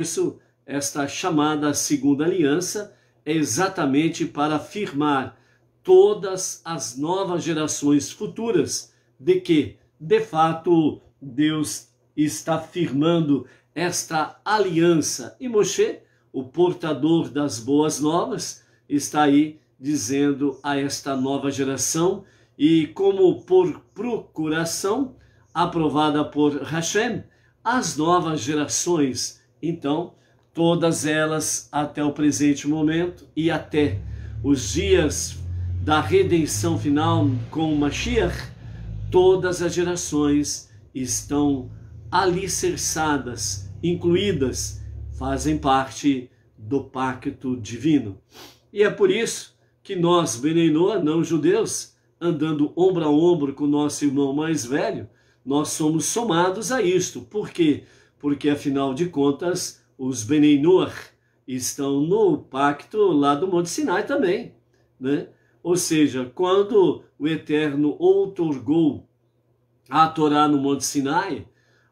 isso, esta chamada segunda aliança é exatamente para afirmar todas as novas gerações futuras de que, de fato, Deus está firmando esta aliança. E Moshe, o portador das boas novas, está aí dizendo a esta nova geração e como por procuração aprovada por Hashem, as novas gerações então, todas elas até o presente momento e até os dias da redenção final com o Mashiach, todas as gerações estão alicerçadas, incluídas, fazem parte do pacto divino. E é por isso que nós, Benenoa, não judeus, andando ombro a ombro com nosso irmão mais velho, nós somos somados a isto. Por quê? Porque porque afinal de contas os Beninur estão no pacto lá do Monte Sinai também, né? Ou seja, quando o Eterno outorgou a Torá no Monte Sinai,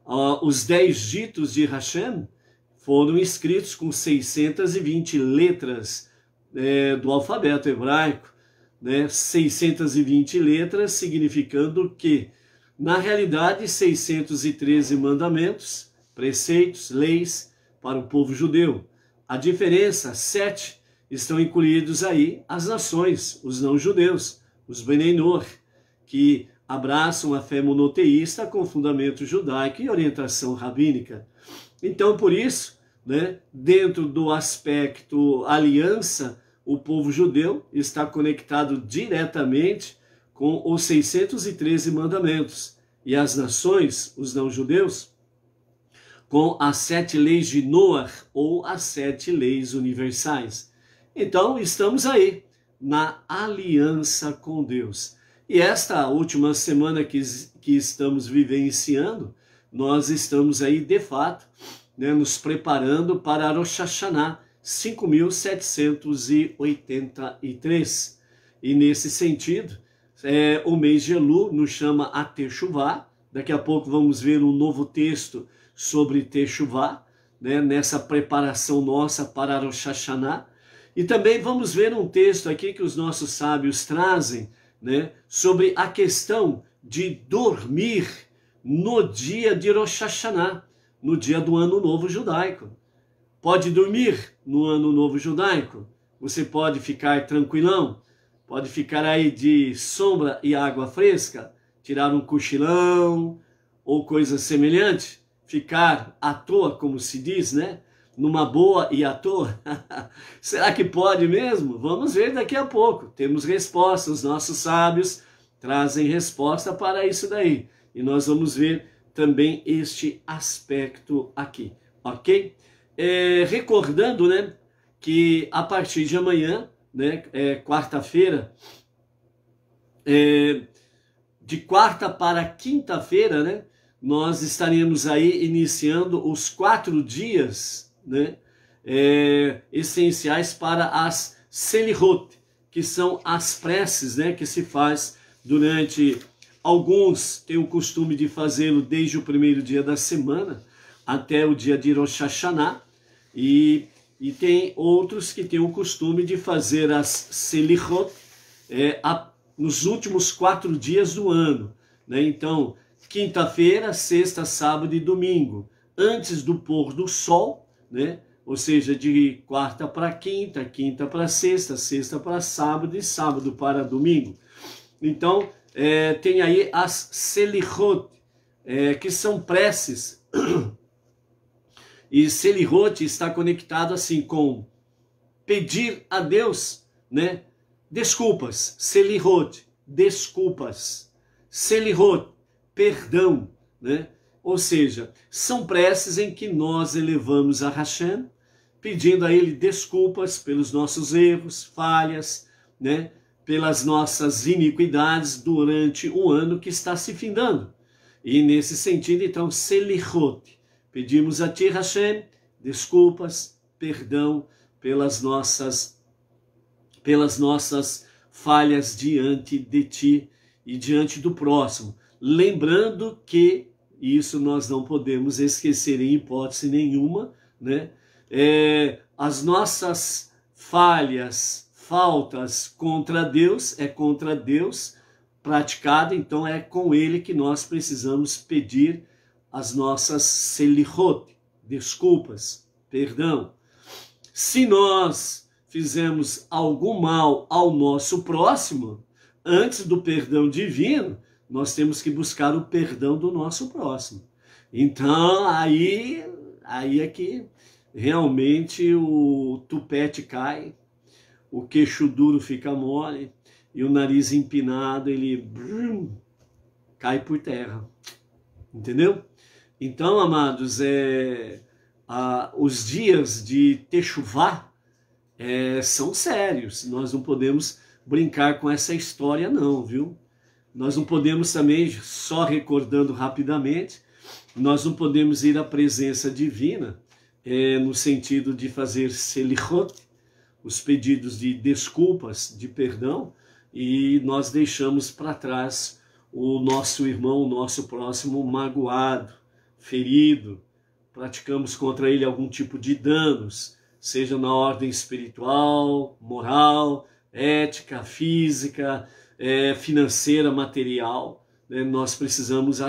uh, os dez ditos de Hashem foram escritos com 620 letras é, do alfabeto hebraico, né? 620 letras significando que, na realidade, 613 mandamentos preceitos, leis para o povo judeu. A diferença, sete, estão incluídos aí as nações, os não-judeus, os benenor que abraçam a fé monoteísta com fundamento judaico e orientação rabínica. Então, por isso, né, dentro do aspecto aliança, o povo judeu está conectado diretamente com os 613 mandamentos, e as nações, os não-judeus, com as sete leis de Noah ou as sete leis universais. Então, estamos aí na aliança com Deus. E esta última semana que, que estamos vivenciando, nós estamos aí de fato né, nos preparando para Rosh Hashanah 5783. E nesse sentido, é, o mês de Elu nos chama a Techuvá. Daqui a pouco vamos ver um novo texto sobre Techuvá, né, nessa preparação nossa para Rosh Hashanah. E também vamos ver um texto aqui que os nossos sábios trazem né, sobre a questão de dormir no dia de Rosh Hashanah, no dia do Ano Novo Judaico. Pode dormir no Ano Novo Judaico, você pode ficar tranquilão, pode ficar aí de sombra e água fresca, tirar um cochilão ou coisa semelhante ficar à toa, como se diz, né? Numa boa e à toa? Será que pode mesmo? Vamos ver daqui a pouco. Temos resposta, os nossos sábios trazem resposta para isso daí. E nós vamos ver também este aspecto aqui, ok? É, recordando, né, que a partir de amanhã, né, é, quarta-feira, é, de quarta para quinta-feira, né, nós estaremos aí iniciando os quatro dias né, é, essenciais para as Selihot, que são as preces né, que se faz durante. Alguns têm o costume de fazê-lo desde o primeiro dia da semana até o dia de Rosh Hashanah, e, e tem outros que têm o costume de fazer as Selihot é, a, nos últimos quatro dias do ano. Né? Então, quinta-feira, sexta, sábado e domingo, antes do pôr do sol, né? ou seja, de quarta para quinta, quinta para sexta, sexta para sábado e sábado para domingo. Então, é, tem aí as Selihot, é, que são preces. E Selihot está conectado assim com pedir a Deus, né? Desculpas, Selihot, desculpas. Selihot, perdão, né? Ou seja, são preces em que nós elevamos a Hashem, pedindo a Ele desculpas pelos nossos erros, falhas, né? pelas nossas iniquidades durante o ano que está se findando. E nesse sentido, então, Selichot, pedimos a Ti, Hashem, desculpas, perdão pelas nossas, pelas nossas falhas diante de Ti e diante do próximo. Lembrando que isso nós não podemos esquecer em hipótese nenhuma, né? É, as nossas falhas, faltas contra Deus é contra Deus praticada, então é com Ele que nós precisamos pedir as nossas selihot, desculpas, perdão. Se nós fizemos algum mal ao nosso próximo, antes do perdão divino, nós temos que buscar o perdão do nosso próximo. Então, aí, aí é que realmente o tupete cai, o queixo duro fica mole e o nariz empinado, ele brum, cai por terra. Entendeu? Então, amados, é, a, os dias de techuvá é, são sérios. Nós não podemos brincar com essa história não, viu? Nós não podemos também, só recordando rapidamente, nós não podemos ir à presença divina é, no sentido de fazer selichot, os pedidos de desculpas, de perdão, e nós deixamos para trás o nosso irmão, o nosso próximo magoado, ferido, praticamos contra ele algum tipo de danos, seja na ordem espiritual, moral, ética, física, é, financeira, material, né, nós precisamos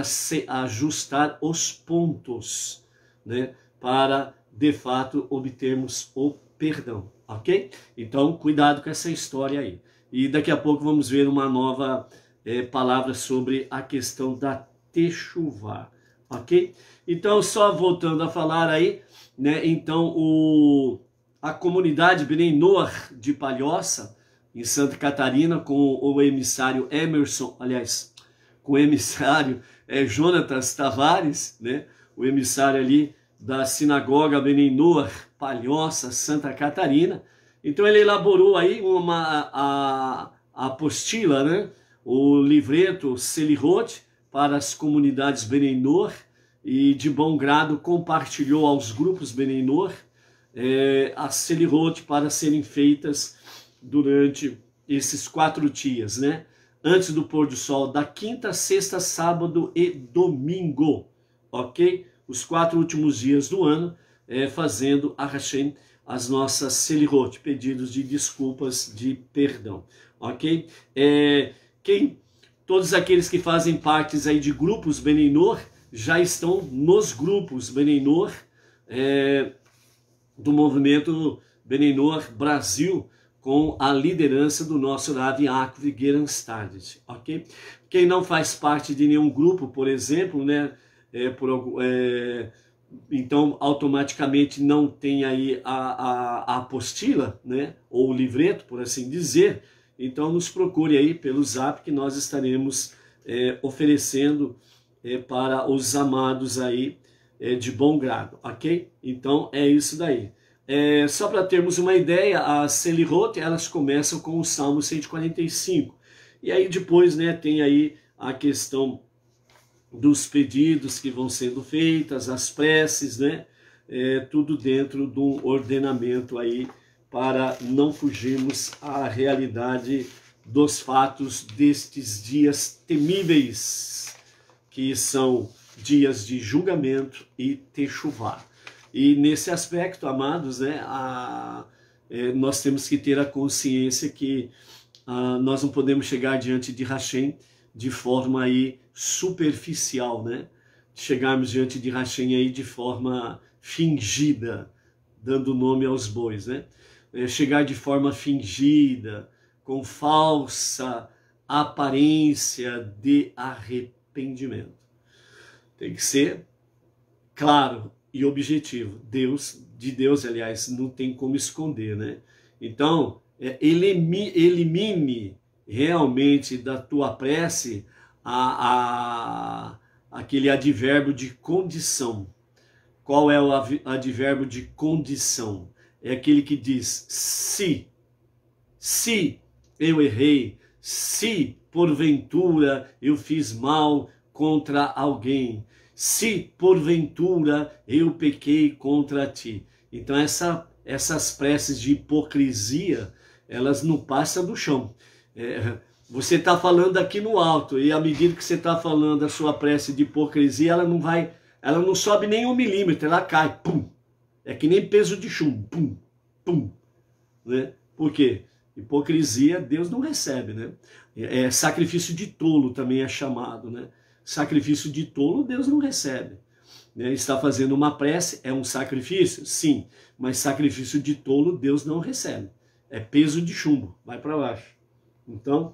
ajustar os pontos né, para, de fato, obtermos o perdão, ok? Então, cuidado com essa história aí. E daqui a pouco vamos ver uma nova é, palavra sobre a questão da techuvá, ok? Então, só voltando a falar aí, né? Então, o, a comunidade Bnei de Palhoça, em Santa Catarina com o emissário Emerson, aliás, com o emissário é, Jonatas Tavares, né? o emissário ali da Sinagoga Benenor Palhoça, Santa Catarina. Então ele elaborou aí uma, a, a apostila, né? o livreto Selirot para as comunidades Benenor e de bom grado compartilhou aos grupos Benenor é, as Selirot para serem feitas durante esses quatro dias, né? Antes do pôr do sol, da quinta, sexta, sábado e domingo, ok? Os quatro últimos dias do ano, é, fazendo a Hashem as nossas selirot, pedidos de desculpas, de perdão, ok? É, quem, todos aqueles que fazem partes aí de grupos beninor já estão nos grupos beninor é, do movimento beninor Brasil, com a liderança do nosso Rav Yaakov Geranstad, ok? Quem não faz parte de nenhum grupo, por exemplo, né, é, por, é, então automaticamente não tem aí a, a, a apostila, né, ou o livreto, por assim dizer, então nos procure aí pelo zap que nós estaremos é, oferecendo é, para os amados aí é, de bom grado, ok? Então é isso daí. É, só para termos uma ideia, as Selirot, elas começam com o Salmo 145. E aí depois né, tem aí a questão dos pedidos que vão sendo feitas, as preces, né? É, tudo dentro de um ordenamento aí para não fugirmos à realidade dos fatos destes dias temíveis, que são dias de julgamento e techuvá. E nesse aspecto, amados, né, a, é, nós temos que ter a consciência que a, ah, nós não podemos chegar diante de Hashem de forma aí superficial, né? Chegarmos diante de Hashem aí de forma fingida, dando nome aos bois, né? É, chegar de forma fingida, com falsa aparência de arrependimento. Tem que ser claro, e objetivo. Deus, de Deus, aliás, não tem como esconder, né? Então, é, elimine, elimine realmente da tua prece a, a, aquele advérbio de condição. Qual é o advérbio de condição? É aquele que diz se, se eu errei, se porventura eu fiz mal contra alguém, se porventura eu pequei contra ti. Então essa, essas preces de hipocrisia, elas não passam do chão. É, você está falando aqui no alto, e à medida que você está falando a sua prece de hipocrisia, ela não vai, ela não sobe nem um milímetro, ela cai, pum. É que nem peso de chumbo, pum, pum. Né? Por quê? Hipocrisia, Deus não recebe, né? É, é sacrifício de tolo também é chamado, né? Sacrifício de tolo Deus não recebe. Né? Está fazendo uma prece, é um sacrifício? Sim, mas sacrifício de tolo Deus não recebe. É peso de chumbo, vai para baixo. Então,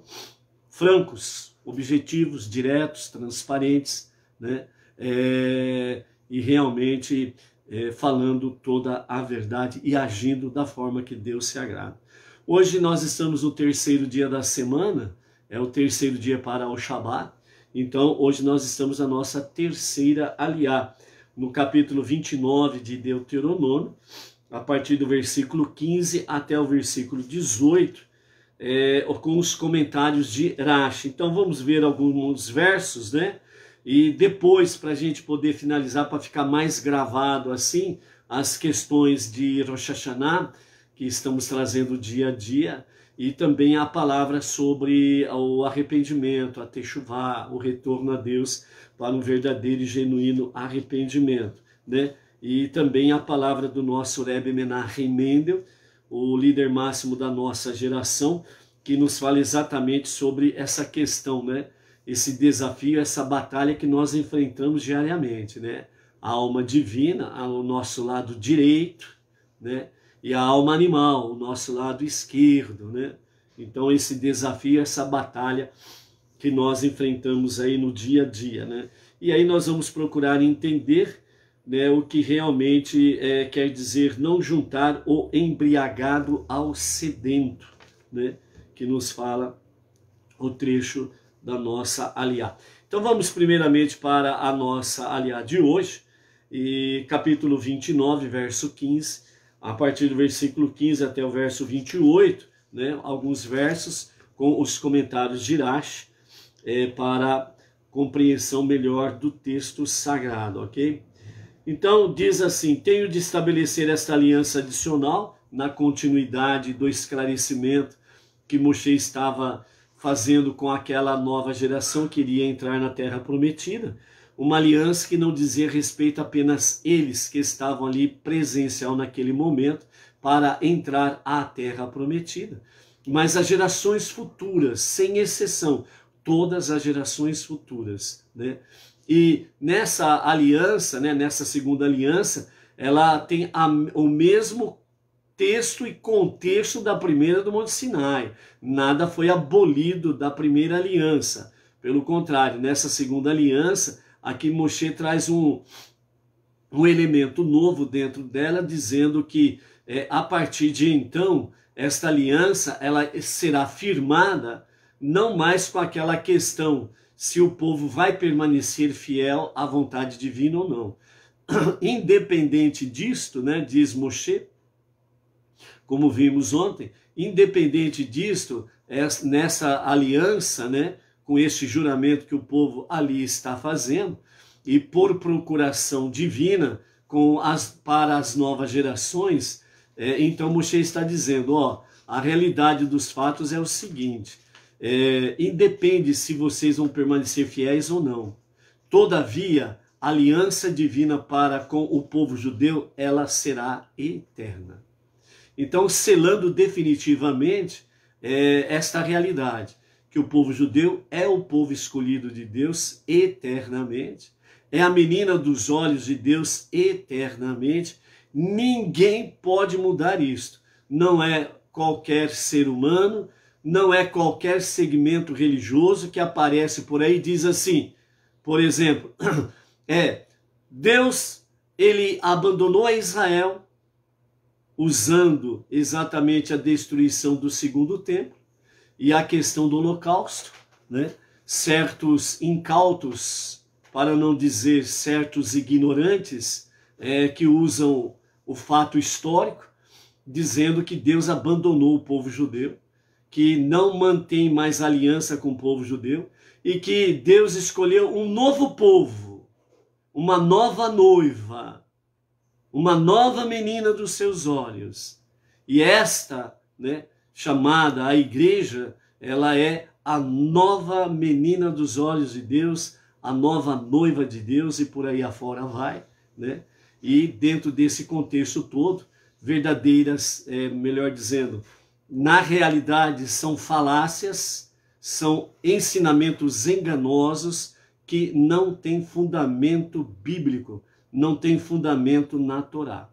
francos, objetivos, diretos, transparentes, né? É, e realmente é, falando toda a verdade e agindo da forma que Deus se agrada. Hoje nós estamos no terceiro dia da semana, é o terceiro dia para o Shabat, então, hoje nós estamos na nossa terceira aliá, no capítulo 29 de Deuteronômio, a partir do versículo 15 até o versículo 18, é, com os comentários de Rashi. Então, vamos ver alguns versos, né? E depois, para a gente poder finalizar, para ficar mais gravado assim, as questões de Rosh Hashanah, que estamos trazendo dia a dia, e também a palavra sobre o arrependimento, a techuvá, o retorno a Deus para um verdadeiro e genuíno arrependimento, né? E também a palavra do nosso Rebbe Menachem Mendel, o líder máximo da nossa geração, que nos fala exatamente sobre essa questão, né? Esse desafio, essa batalha que nós enfrentamos diariamente, né? A alma divina, o nosso lado direito, né? e a alma animal, o nosso lado esquerdo, né? Então esse desafio, essa batalha que nós enfrentamos aí no dia a dia, né? E aí nós vamos procurar entender né, o que realmente é, quer dizer não juntar o embriagado ao sedento, né? Que nos fala o trecho da nossa aliá. Então vamos primeiramente para a nossa aliá de hoje, e capítulo 29, verso 15, a partir do versículo 15 até o verso 28, né, alguns versos com os comentários de Irache é, para compreensão melhor do texto sagrado, ok? Então, diz assim: tenho de estabelecer esta aliança adicional na continuidade do esclarecimento que Moshe estava fazendo com aquela nova geração que iria entrar na terra prometida uma aliança que não dizia respeito apenas eles que estavam ali presencial naquele momento para entrar à terra prometida, mas as gerações futuras, sem exceção, todas as gerações futuras, né? E nessa aliança, né, nessa segunda aliança, ela tem a, o mesmo texto e contexto da primeira do Monte Sinai. Nada foi abolido da primeira aliança. Pelo contrário, nessa segunda aliança, aqui Moshe traz um, um elemento novo dentro dela, dizendo que é, a partir de então, esta aliança ela será firmada não mais com aquela questão se o povo vai permanecer fiel à vontade divina ou não. Independente disto, né, diz Moshe, como vimos ontem, independente disto, é, nessa aliança, né, com este juramento que o povo ali está fazendo, e por procuração divina com as, para as novas gerações, é, então Moisés está dizendo: ó, a realidade dos fatos é o seguinte, é, independe se vocês vão permanecer fiéis ou não. Todavia, a aliança divina para com o povo judeu, ela será eterna. Então, selando definitivamente é, esta realidade que o povo judeu é o povo escolhido de Deus eternamente, é a menina dos olhos de Deus eternamente. Ninguém pode mudar isto. Não é qualquer ser humano, não é qualquer segmento religioso que aparece por aí e diz assim, por exemplo, é Deus ele abandonou a Israel usando exatamente a destruição do segundo templo e a questão do holocausto, né? certos incautos, para não dizer certos ignorantes, é, que usam o fato histórico, dizendo que Deus abandonou o povo judeu, que não mantém mais aliança com o povo judeu e que Deus escolheu um novo povo, uma nova noiva, uma nova menina dos seus olhos. E esta, né, chamada a igreja, ela é a nova menina dos olhos de Deus, a nova noiva de Deus e por aí afora vai, né? E dentro desse contexto todo, verdadeiras, é, melhor dizendo, na realidade são falácias, são ensinamentos enganosos que não têm fundamento bíblico, não têm fundamento na Torá.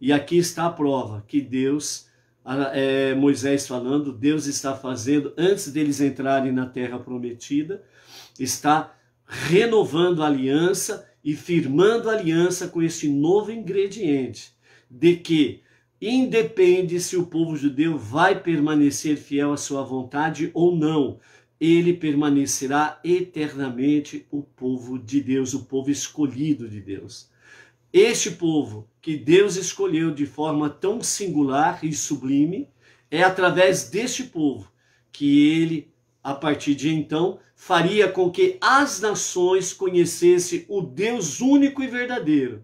E aqui está a prova que Deus ah, é, Moisés falando, Deus está fazendo antes deles entrarem na terra prometida, está renovando a aliança e firmando a aliança com este novo ingrediente de que independe se o povo judeu vai permanecer fiel à sua vontade ou não, ele permanecerá eternamente o povo de Deus, o povo escolhido de Deus. Este povo que Deus escolheu de forma tão singular e sublime, é através deste povo que ele, a partir de então, faria com que as nações conhecessem o Deus único e verdadeiro,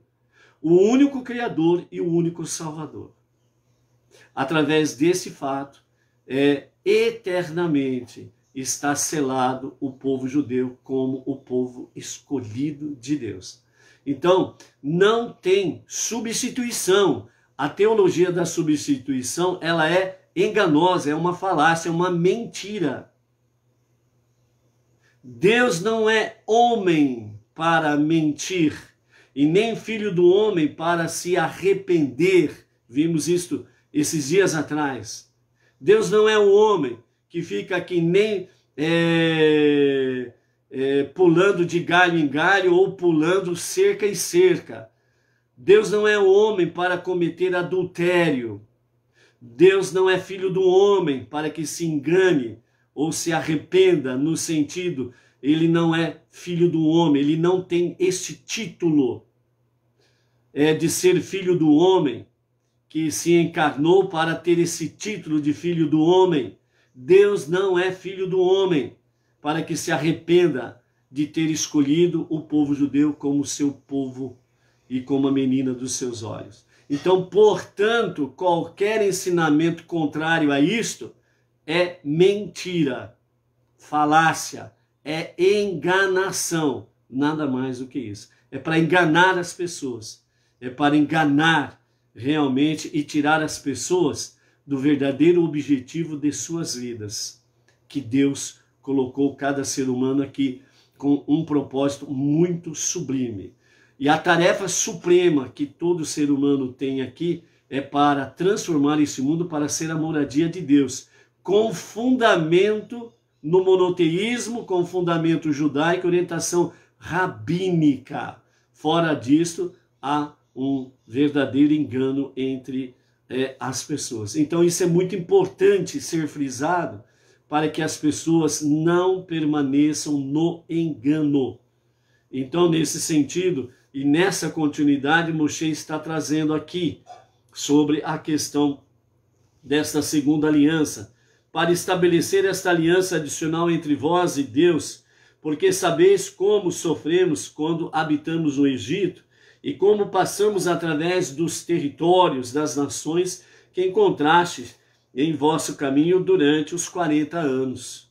o único Criador e o único Salvador. Através desse fato, é, eternamente está selado o povo judeu como o povo escolhido de Deus. Então, não tem substituição. A teologia da substituição, ela é enganosa, é uma falácia, é uma mentira. Deus não é homem para mentir, e nem filho do homem para se arrepender. Vimos isto esses dias atrás. Deus não é o homem que fica que nem é, é, pulando de galho em galho ou pulando cerca em cerca. Deus não é homem para cometer adultério. Deus não é filho do homem para que se engane ou se arrependa, no sentido, ele não é filho do homem, ele não tem este título é, de ser filho do homem, que se encarnou para ter esse título de filho do homem. Deus não é filho do homem para que se arrependa de ter escolhido o povo judeu como seu povo e como a menina dos seus olhos. Então, portanto, qualquer ensinamento contrário a isto é mentira, falácia, é enganação, nada mais do que isso. É para enganar as pessoas, é para enganar realmente e tirar as pessoas do verdadeiro objetivo de suas vidas, que Deus colocou cada ser humano aqui com um propósito muito sublime. E a tarefa suprema que todo ser humano tem aqui é para transformar esse mundo para ser a moradia de Deus, com fundamento no monoteísmo, com fundamento judaico, orientação rabínica. Fora disto, há um verdadeiro engano entre é, as pessoas. Então, isso é muito importante ser frisado para que as pessoas não permaneçam no engano. Então, nesse sentido e nessa continuidade, Moshe está trazendo aqui sobre a questão desta segunda aliança, para estabelecer esta aliança adicional entre vós e Deus, porque sabeis como sofremos quando habitamos no Egito e como passamos através dos territórios das nações que encontrastes em vosso caminho durante os quarenta anos.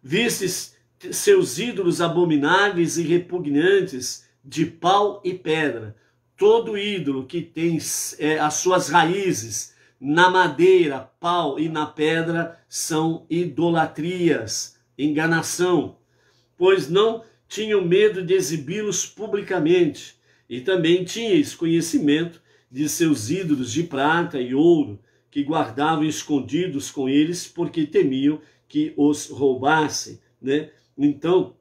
Vistes seus ídolos abomináveis e repugnantes, de pau e pedra, todo ídolo que tem é, as suas raízes na madeira, pau e na pedra são idolatrias, enganação, pois não tinham medo de exibi-los publicamente, e também tinhais conhecimento de seus ídolos de prata e ouro, que guardavam escondidos com eles porque temiam que os roubassem, né? Então,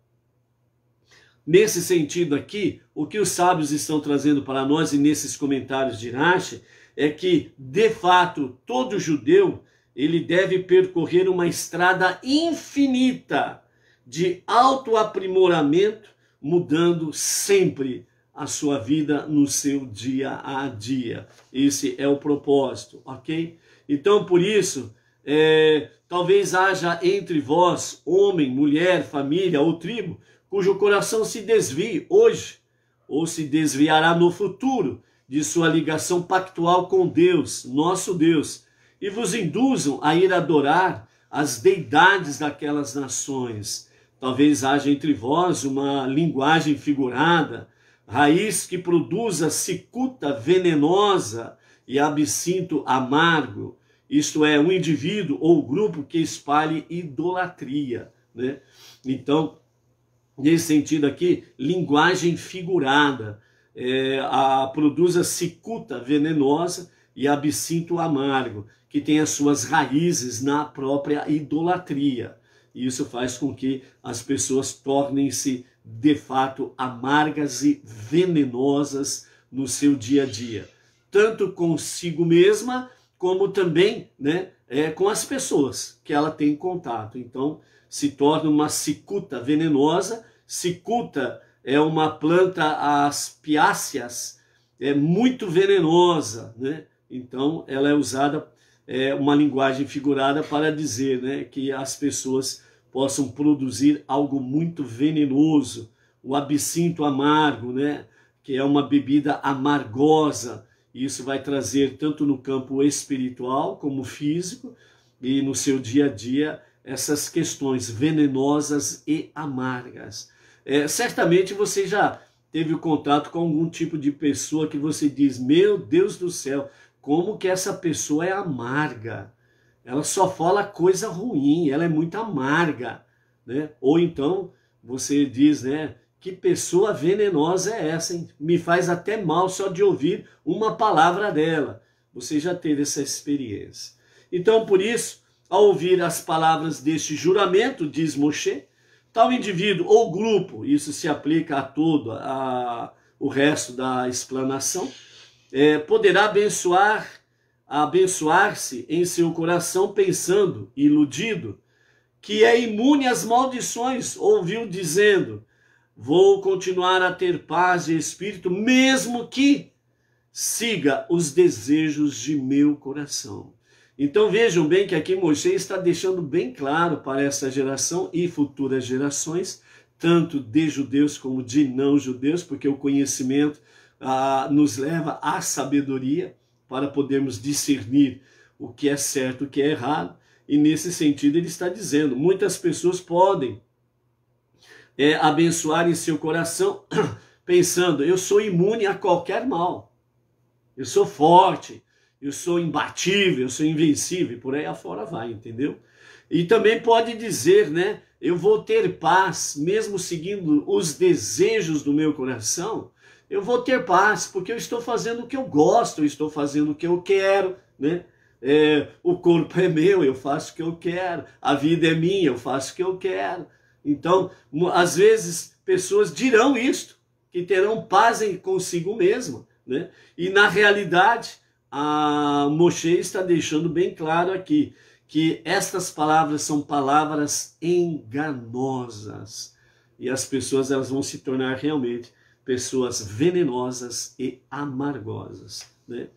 nesse sentido aqui, o que os sábios estão trazendo para nós e nesses comentários de Rashi é que, de fato, todo judeu ele deve percorrer uma estrada infinita de autoaprimoramento, mudando sempre a sua vida no seu dia a dia. Esse é o propósito, ok? Então, por isso, é, talvez haja entre vós, homem, mulher, família ou tribo, cujo coração se desvie hoje, ou se desviará no futuro, de sua ligação pactual com Deus, nosso Deus, e vos induzam a ir adorar as deidades daquelas nações. Talvez haja entre vós uma linguagem figurada, raiz que produza cicuta venenosa e absinto amargo, isto é, um indivíduo ou grupo que espalhe idolatria. Né? Então, nesse sentido aqui, linguagem figurada, é, a, produza cicuta venenosa e absinto amargo, que tem as suas raízes na própria idolatria. E isso faz com que as pessoas tornem-se de fato amargas e venenosas no seu dia a dia, tanto consigo mesma como também, né, é, com as pessoas que ela tem contato. Então, se torna uma cicuta venenosa. Cicuta é uma planta aspiáceas, é muito venenosa, né? Então, ela é usada é uma linguagem figurada para dizer, né, que as pessoas possam produzir algo muito venenoso, o absinto amargo, né? que é uma bebida amargosa. Isso vai trazer tanto no campo espiritual como físico e no seu dia a dia essas questões venenosas e amargas. É, certamente você já teve contato com algum tipo de pessoa que você diz: Meu Deus do céu, como que essa pessoa é amarga? ela só fala coisa ruim, ela é muito amarga, né? Ou então você diz, né? Que pessoa venenosa é essa, hein? Me faz até mal só de ouvir uma palavra dela. Você já teve essa experiência. Então, por isso, ao ouvir as palavras deste juramento, diz Moshe, tal indivíduo ou grupo, isso se aplica a todo a, o resto da explanação, é, poderá abençoar abençoar-se em seu coração, pensando, iludido, que é imune às maldições, ouviu dizendo: Vou continuar a ter paz e espírito, mesmo que siga os desejos de meu coração. Então vejam bem que aqui Moisés está deixando bem claro para essa geração e futuras gerações, tanto de judeus como de não judeus, porque o conhecimento ah, nos leva à sabedoria para podermos discernir o que é certo, o que é errado. E nesse sentido ele está dizendo, muitas pessoas podem é, abençoar em seu coração pensando, eu sou imune a qualquer mal. Eu sou forte, eu sou imbatível, eu sou invencível, por aí afora vai, entendeu? E também pode dizer, né, eu vou ter paz mesmo seguindo os desejos do meu coração, eu vou ter paz, porque eu estou fazendo o que eu gosto, eu estou fazendo o que eu quero, né? É, o corpo é meu, eu faço o que eu quero, a vida é minha, eu faço o que eu quero. Então, às vezes, pessoas dirão isto, que terão paz em consigo mesmo, né? E na realidade, a Moshe está deixando bem claro aqui que estas palavras são palavras enganosas e as pessoas elas vão se tornar realmente pessoas venenosas e amargosas. Né?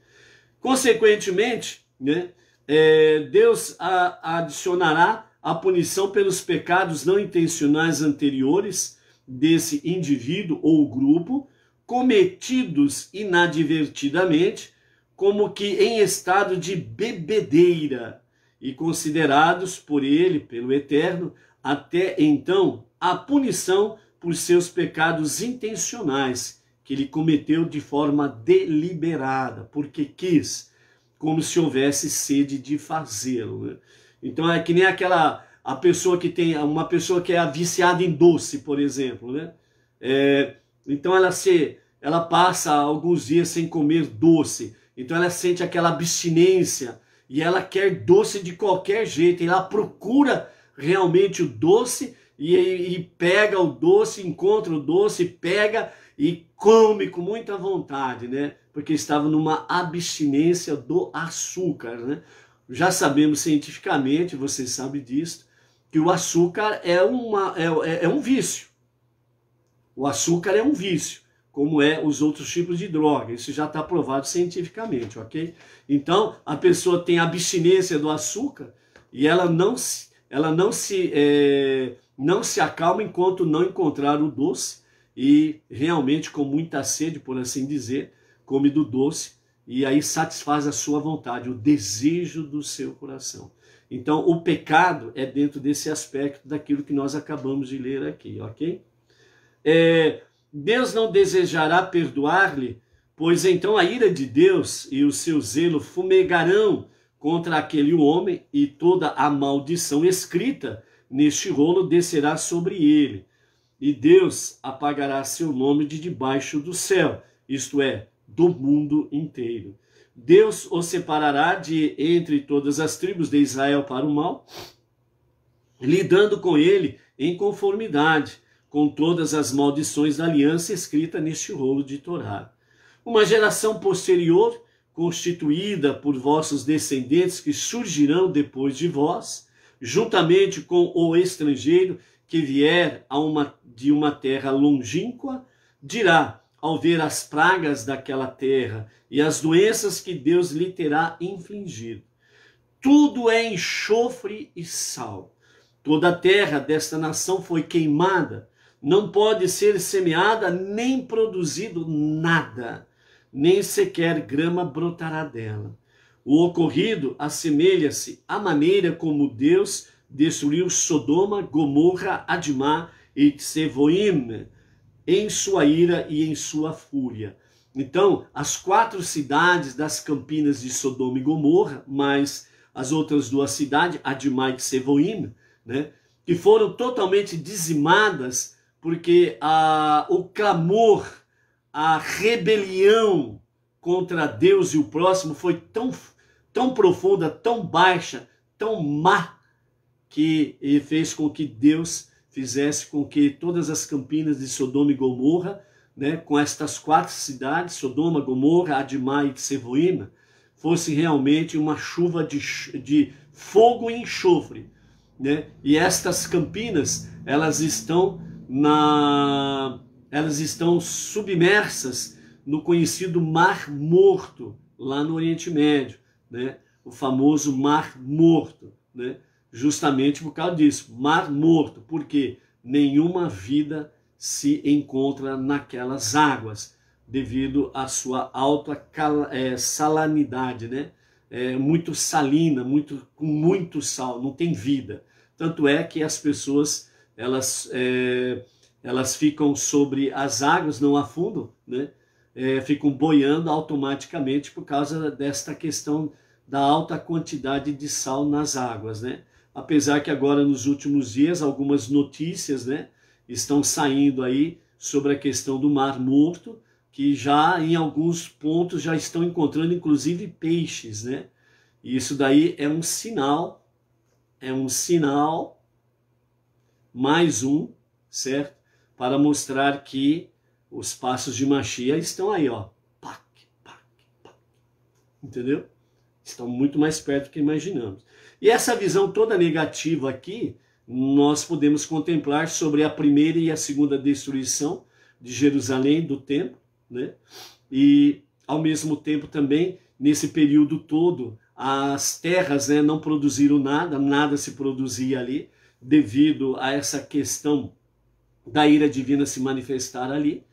Consequentemente, né, é, Deus a, adicionará a punição pelos pecados não intencionais anteriores desse indivíduo ou grupo, cometidos inadvertidamente, como que em estado de bebedeira, e considerados por ele, pelo Eterno, até então, a punição por seus pecados intencionais que ele cometeu de forma deliberada, porque quis, como se houvesse sede de fazê-lo. Né? Então é que nem aquela a pessoa que tem uma pessoa que é viciada em doce, por exemplo, né? É, então ela se ela passa alguns dias sem comer doce, então ela sente aquela abstinência e ela quer doce de qualquer jeito, e ela procura realmente o doce e, e pega o doce, encontra o doce, pega e come com muita vontade, né? Porque estava numa abstinência do açúcar, né? Já sabemos cientificamente, você sabe disso, que o açúcar é, uma, é, é, é um vício. O açúcar é um vício, como é os outros tipos de droga. Isso já está provado cientificamente, ok? Então, a pessoa tem abstinência do açúcar e ela não se, ela não se é, não se acalma enquanto não encontrar o doce, e realmente com muita sede, por assim dizer, come do doce e aí satisfaz a sua vontade, o desejo do seu coração. Então, o pecado é dentro desse aspecto daquilo que nós acabamos de ler aqui, ok? É, Deus não desejará perdoar-lhe, pois então a ira de Deus e o seu zelo fumegarão contra aquele homem e toda a maldição escrita neste rolo descerá sobre ele, e Deus apagará seu nome de debaixo do céu, isto é, do mundo inteiro. Deus o separará de entre todas as tribos de Israel para o mal, lidando com ele em conformidade com todas as maldições da aliança escrita neste rolo de Torá. Uma geração posterior, constituída por vossos descendentes que surgirão depois de vós, juntamente com o estrangeiro que vier uma, de uma terra longínqua, dirá, ao ver as pragas daquela terra e as doenças que Deus lhe terá infligido: Tudo é enxofre e sal. Toda a terra desta nação foi queimada, não pode ser semeada nem produzido nada, nem sequer grama brotará dela o ocorrido assemelha-se à maneira como Deus destruiu Sodoma, Gomorra, Admá e Tsevoim em sua ira e em sua fúria. Então, as quatro cidades das campinas de Sodoma e Gomorra, mais as outras duas cidades, Admá e Tsevoim, né, que foram totalmente dizimadas porque ah, o clamor, a rebelião contra Deus e o próximo foi tão tão profunda, tão baixa, tão má, que fez com que Deus fizesse com que todas as campinas de Sodoma e Gomorra, né, com estas quatro cidades, Sodoma, Gomorra, Admá e Tsevoíma, fosse realmente uma chuva de, de fogo e enxofre. Né? E estas campinas, elas estão na elas estão submersas no conhecido Mar Morto, lá no Oriente Médio né? o famoso Mar Morto, né? justamente por causa disso. Mar Morto, porque nenhuma vida se encontra naquelas águas devido à sua alta é, salinidade, né? É, muito salina, muito com muito sal, não tem vida. Tanto é que as pessoas elas é, elas ficam sobre as águas, não afundam, né? é, ficam boiando automaticamente por causa desta questão da alta quantidade de sal nas águas, né? Apesar que agora nos últimos dias algumas notícias, né, estão saindo aí sobre a questão do Mar Morto, que já em alguns pontos já estão encontrando inclusive peixes, né? E isso daí é um sinal, é um sinal mais um, certo? Para mostrar que os passos de Machia estão aí, ó. Pac, pac, pac. Entendeu? Estão muito mais perto do que imaginamos. E essa visão toda negativa aqui, nós podemos contemplar sobre a primeira e a segunda destruição de Jerusalém, do templo, né? E, ao mesmo tempo, também, nesse período todo, as terras né, não produziram nada, nada se produzia ali, devido a essa questão da ira divina se manifestar ali.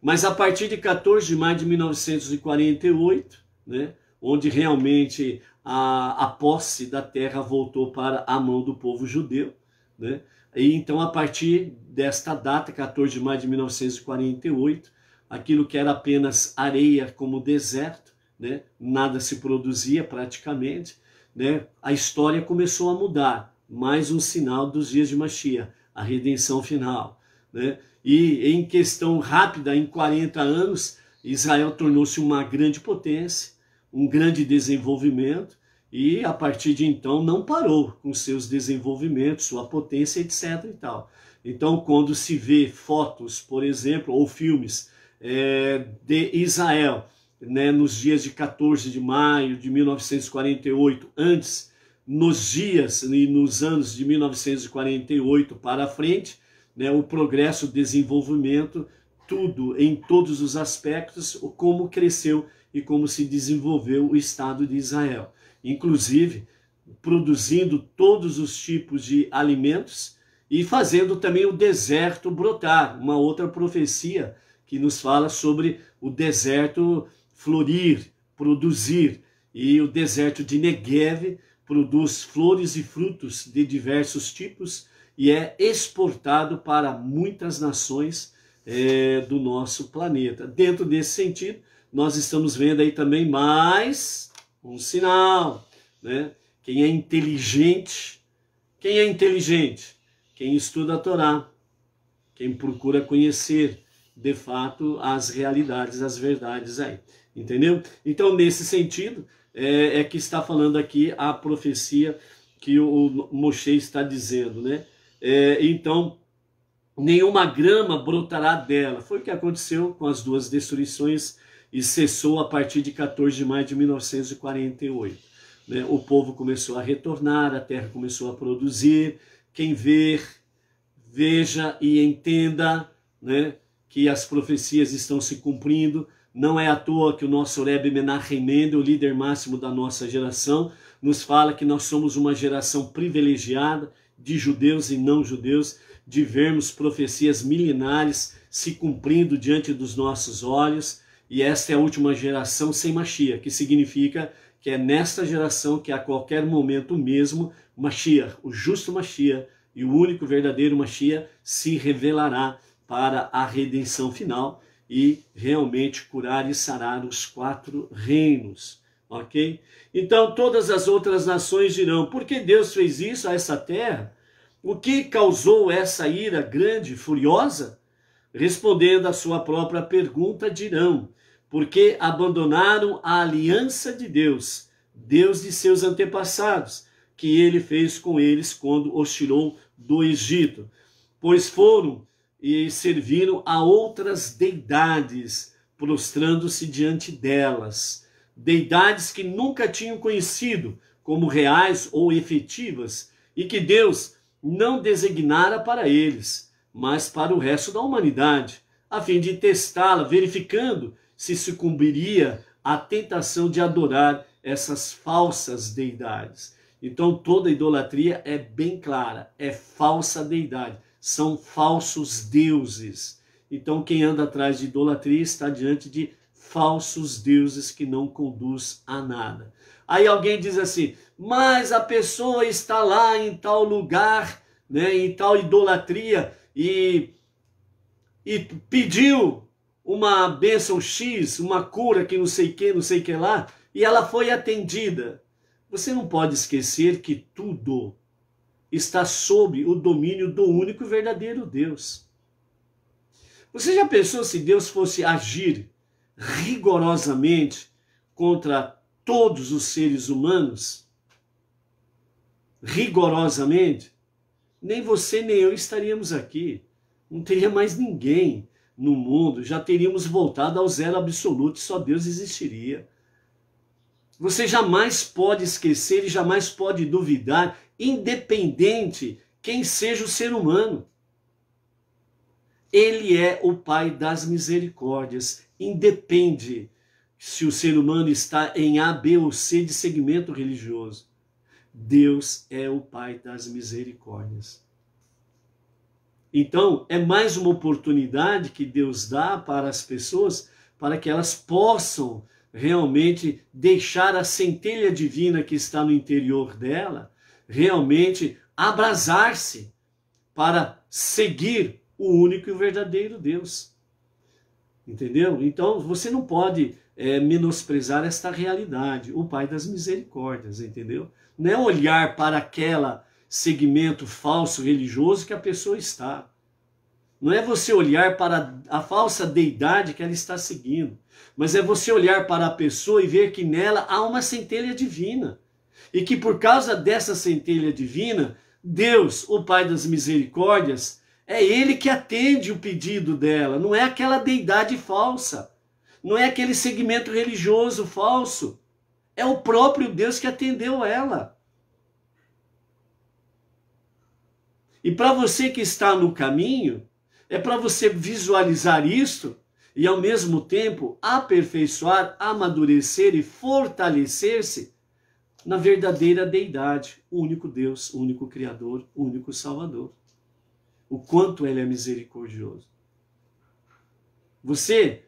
Mas a partir de 14 de maio de 1948, né, onde realmente a, a posse da terra voltou para a mão do povo judeu, né? E então a partir desta data, 14 de maio de 1948, aquilo que era apenas areia como deserto, né? Nada se produzia praticamente, né? A história começou a mudar, mais um sinal dos dias de Mashiach, a redenção final. Né? E em questão rápida, em 40 anos, Israel tornou-se uma grande potência, um grande desenvolvimento, e a partir de então não parou com seus desenvolvimentos, sua potência, etc. E tal. Então, quando se vê fotos, por exemplo, ou filmes é, de Israel né, nos dias de 14 de maio de 1948, antes, nos dias e nos anos de 1948 para frente, né, o progresso, o desenvolvimento, tudo, em todos os aspectos, como cresceu e como se desenvolveu o Estado de Israel. Inclusive, produzindo todos os tipos de alimentos e fazendo também o deserto brotar uma outra profecia que nos fala sobre o deserto florir, produzir. E o deserto de Negev produz flores e frutos de diversos tipos e é exportado para muitas nações é, do nosso planeta. Dentro desse sentido, nós estamos vendo aí também mais um sinal, né? Quem é inteligente, quem é inteligente? Quem estuda a Torá, quem procura conhecer de fato as realidades, as verdades aí, entendeu? Então, nesse sentido, é, é que está falando aqui a profecia que o Moshe está dizendo, né? é, então nenhuma grama brotará dela. Foi o que aconteceu com as duas destruições e cessou a partir de 14 de maio de 1948. Né? O povo começou a retornar, a terra começou a produzir. Quem ver, veja e entenda né? que as profecias estão se cumprindo. Não é à toa que o nosso Rebbe Menachem Mendel, o líder máximo da nossa geração, nos fala que nós somos uma geração privilegiada, de judeus e não judeus, de vermos profecias milenares se cumprindo diante dos nossos olhos. E esta é a última geração sem Machia, que significa que é nesta geração que a qualquer momento mesmo Machia, o justo Machia e o único verdadeiro Machia se revelará para a redenção final e realmente curar e sarar os quatro reinos ok? Então todas as outras nações dirão: por que Deus fez isso a essa terra? O que causou essa ira grande, furiosa? Respondendo à sua própria pergunta, dirão: porque abandonaram a aliança de Deus, Deus de seus antepassados, que ele fez com eles quando os tirou do Egito, pois foram e serviram a outras deidades, prostrando-se diante delas deidades que nunca tinham conhecido como reais ou efetivas e que Deus não designara para eles, mas para o resto da humanidade, a fim de testá-la, verificando se sucumbiria à tentação de adorar essas falsas deidades. Então toda idolatria é bem clara, é falsa deidade, são falsos deuses. Então quem anda atrás de idolatria está diante de falsos deuses que não conduz a nada. Aí alguém diz assim: "Mas a pessoa está lá em tal lugar, né, em tal idolatria e e pediu uma bênção X, uma cura que não sei que, não sei que lá, e ela foi atendida. Você não pode esquecer que tudo está sob o domínio do único verdadeiro Deus. Você já pensou se Deus fosse agir rigorosamente contra todos os seres humanos, rigorosamente, nem você nem eu estaríamos aqui. Não teria mais ninguém no mundo, já teríamos voltado ao zero absoluto, só Deus existiria. Você jamais pode esquecer e jamais pode duvidar, independente quem seja o ser humano. Ele é o Pai das misericórdias, independe se o ser humano está em A, B ou C de segmento religioso. Deus é o Pai das misericórdias. Então, é mais uma oportunidade que Deus dá para as pessoas para que elas possam realmente deixar a centelha divina que está no interior dela realmente abrasar-se para seguir o único e verdadeiro Deus. Entendeu? Então você não pode é, menosprezar esta realidade, o Pai das Misericórdias, entendeu? Não é olhar para aquela segmento falso religioso que a pessoa está. Não é você olhar para a falsa deidade que ela está seguindo, mas é você olhar para a pessoa e ver que nela há uma centelha divina. E que por causa dessa centelha divina, Deus, o Pai das Misericórdias, é ele que atende o pedido dela, não é aquela deidade falsa, não é aquele segmento religioso falso. É o próprio Deus que atendeu ela. E para você que está no caminho, é para você visualizar isto e ao mesmo tempo aperfeiçoar, amadurecer e fortalecer-se na verdadeira deidade, o único Deus, o único Criador, o único Salvador o quanto ele é misericordioso. Você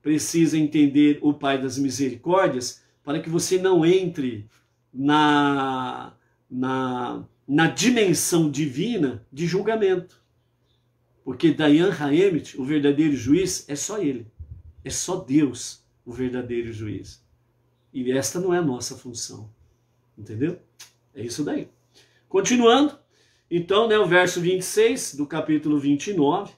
precisa entender o Pai das Misericórdias para que você não entre na, na, na dimensão divina de julgamento. Porque Dayan Haemet, o verdadeiro juiz, é só ele. É só Deus o verdadeiro juiz. E esta não é a nossa função. Entendeu? É isso daí. Continuando, então, né, o verso 26 do capítulo 29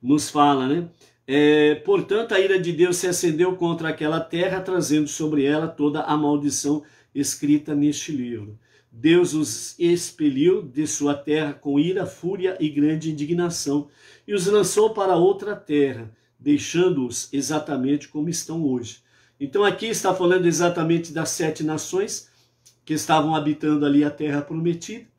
nos fala, né? É, portanto, a ira de Deus se acendeu contra aquela terra, trazendo sobre ela toda a maldição escrita neste livro. Deus os expeliu de sua terra com ira, fúria e grande indignação, e os lançou para outra terra, deixando-os exatamente como estão hoje. Então, aqui está falando exatamente das sete nações que estavam habitando ali a terra prometida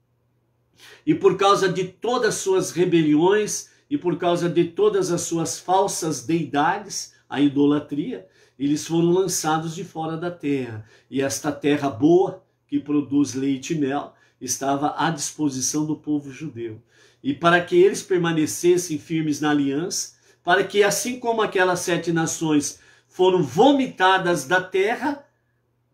e por causa de todas suas rebeliões e por causa de todas as suas falsas deidades, a idolatria, eles foram lançados de fora da terra. E esta terra boa, que produz leite e mel, estava à disposição do povo judeu. E para que eles permanecessem firmes na aliança, para que assim como aquelas sete nações foram vomitadas da terra,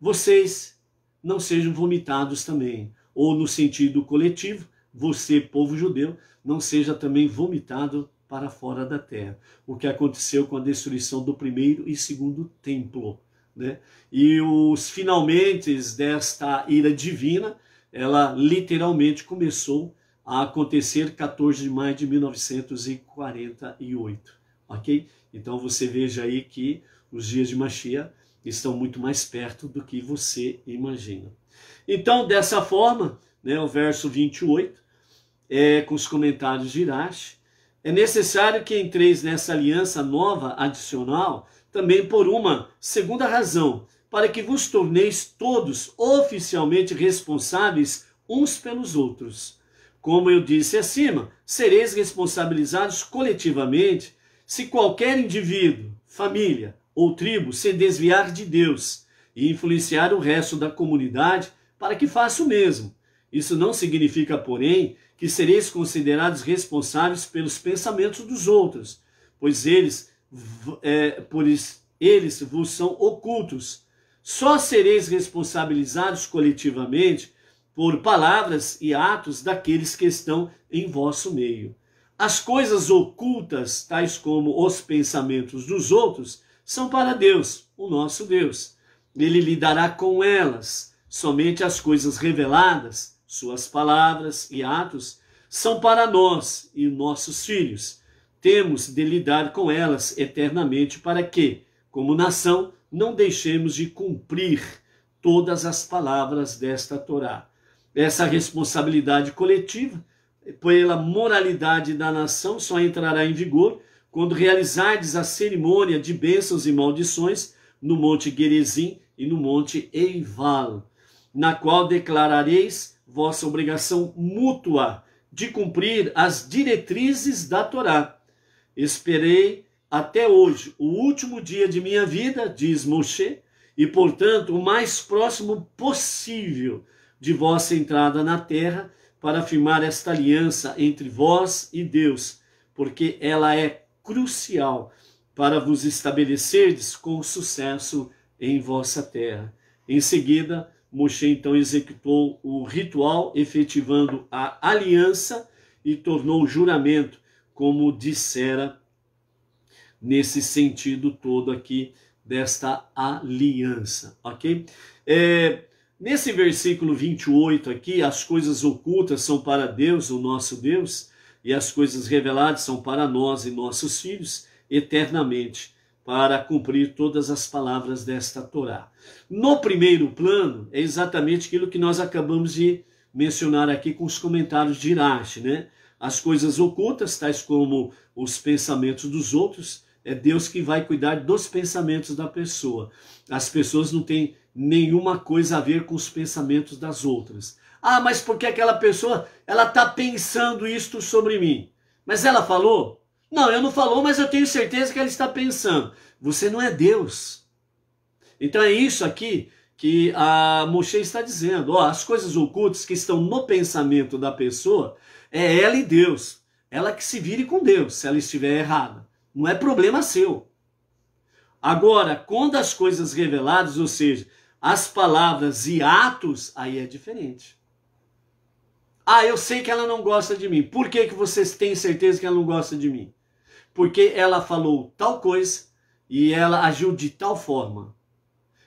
vocês não sejam vomitados também, ou no sentido coletivo, você, povo judeu, não seja também vomitado para fora da terra. O que aconteceu com a destruição do primeiro e segundo templo. Né? E os finalmente desta ira divina, ela literalmente começou a acontecer 14 de maio de 1948, ok? Então você veja aí que os dias de machia estão muito mais perto do que você imagina. Então, dessa forma, né, o verso 28, é, com os comentários de Irache, é necessário que entreis nessa aliança nova, adicional, também por uma segunda razão, para que vos torneis todos oficialmente responsáveis uns pelos outros. Como eu disse acima, sereis responsabilizados coletivamente se qualquer indivíduo, família ou tribo se desviar de Deus e influenciar o resto da comunidade para que faça o mesmo isso não significa, porém, que sereis considerados responsáveis pelos pensamentos dos outros, pois eles, é, eles vos são ocultos. Só sereis responsabilizados coletivamente por palavras e atos daqueles que estão em vosso meio. As coisas ocultas, tais como os pensamentos dos outros, são para Deus, o nosso Deus. Ele lidará com elas. Somente as coisas reveladas suas palavras e atos são para nós e nossos filhos. Temos de lidar com elas eternamente para que, como nação, não deixemos de cumprir todas as palavras desta Torá. Essa responsabilidade coletiva pela moralidade da nação só entrará em vigor quando realizardes a cerimônia de bênçãos e maldições no Monte Gerizim e no Monte Eival, na qual declarareis vossa obrigação mútua de cumprir as diretrizes da Torá. Esperei até hoje, o último dia de minha vida, diz Moshe, e portanto o mais próximo possível de vossa entrada na terra, para afirmar esta aliança entre vós e Deus, porque ela é crucial para vos estabelecerdes com sucesso em vossa terra. Em seguida, Moshe então executou o ritual, efetivando a aliança e tornou o juramento, como dissera nesse sentido todo aqui desta aliança, ok? É, nesse versículo 28 aqui, as coisas ocultas são para Deus, o nosso Deus, e as coisas reveladas são para nós e nossos filhos eternamente para cumprir todas as palavras desta Torá. No primeiro plano, é exatamente aquilo que nós acabamos de mencionar aqui com os comentários de Irache, né? As coisas ocultas, tais como os pensamentos dos outros, é Deus que vai cuidar dos pensamentos da pessoa. As pessoas não têm nenhuma coisa a ver com os pensamentos das outras. Ah, mas por que aquela pessoa, ela está pensando isto sobre mim. Mas ela falou? Não, eu não falou, mas eu tenho certeza que ela está pensando. Você não é Deus. Então é isso aqui que a Moshe está dizendo. Ó, as coisas ocultas que estão no pensamento da pessoa é ela e Deus. Ela que se vire com Deus se ela estiver errada. Não é problema seu. Agora, quando as coisas reveladas, ou seja, as palavras e atos, aí é diferente. Ah, eu sei que ela não gosta de mim. Por que, que vocês têm certeza que ela não gosta de mim? porque ela falou tal coisa e ela agiu de tal forma.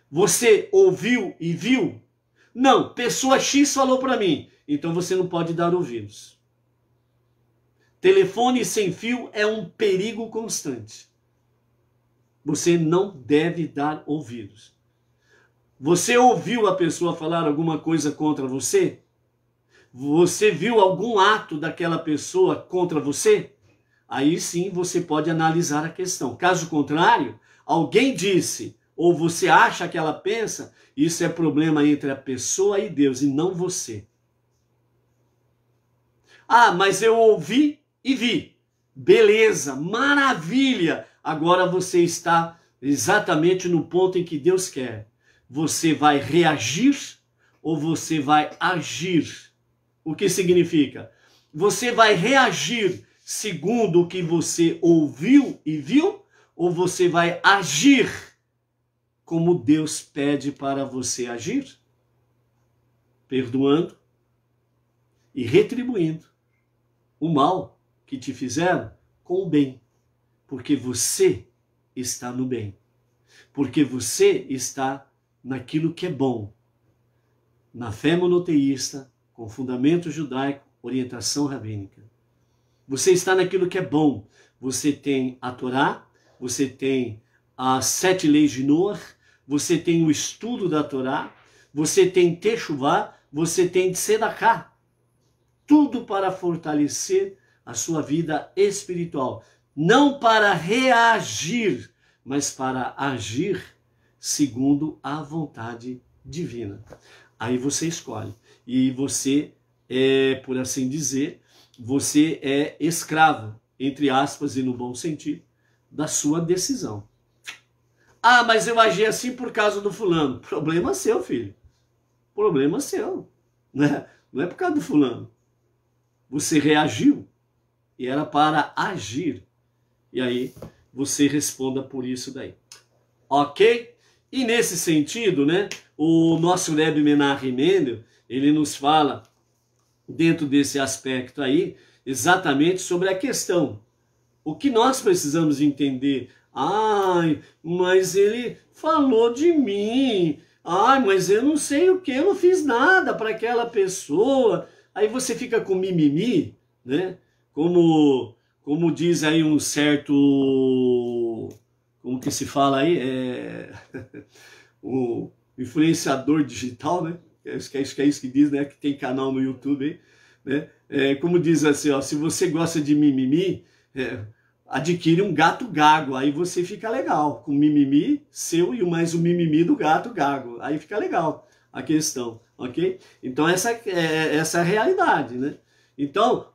Você ouviu e viu? Não, pessoa X falou para mim, então você não pode dar ouvidos. Telefone sem fio é um perigo constante. Você não deve dar ouvidos. Você ouviu a pessoa falar alguma coisa contra você? Você viu algum ato daquela pessoa contra você? aí sim você pode analisar a questão. Caso contrário, alguém disse ou você acha que ela pensa, isso é problema entre a pessoa e Deus e não você. Ah, mas eu ouvi e vi. Beleza, maravilha! Agora você está exatamente no ponto em que Deus quer. Você vai reagir ou você vai agir? O que significa? Você vai reagir segundo o que você ouviu e viu, ou você vai agir como Deus pede para você agir? Perdoando e retribuindo o mal que te fizeram com o bem, porque você está no bem, porque você está naquilo que é bom. Na fé monoteísta, com fundamento judaico, orientação rabínica. Você está naquilo que é bom. Você tem a Torá, você tem as sete leis de Noah, você tem o estudo da Torá, você tem Techuvá, você tem Tzedakah. Tudo para fortalecer a sua vida espiritual. Não para reagir, mas para agir segundo a vontade divina. Aí você escolhe. E você, é, por assim dizer, você é escravo, entre aspas e no bom sentido, da sua decisão. Ah, mas eu agi assim por causa do fulano. Problema seu, filho. Problema seu. Né? Não é por causa do fulano. Você reagiu e era para agir. E aí você responda por isso daí. Ok? E nesse sentido, né, o nosso Rebbe Menachem Mendel, ele nos fala dentro desse aspecto aí, exatamente sobre a questão. O que nós precisamos entender? Ai, mas ele falou de mim. Ai, mas eu não sei o que, eu não fiz nada para aquela pessoa. Aí você fica com mimimi, né? Como, como diz aí um certo. Como que se fala aí? É, o influenciador digital, né? Acho que é isso que, é isso que diz, né? Que tem canal no YouTube aí. Né? É, como diz assim, ó, se você gosta de mimimi, é, adquire um gato gago, aí você fica legal, com mimimi seu e mais o mimimi do gato gago, aí fica legal a questão, ok? Então essa é, essa é a realidade, né? Então,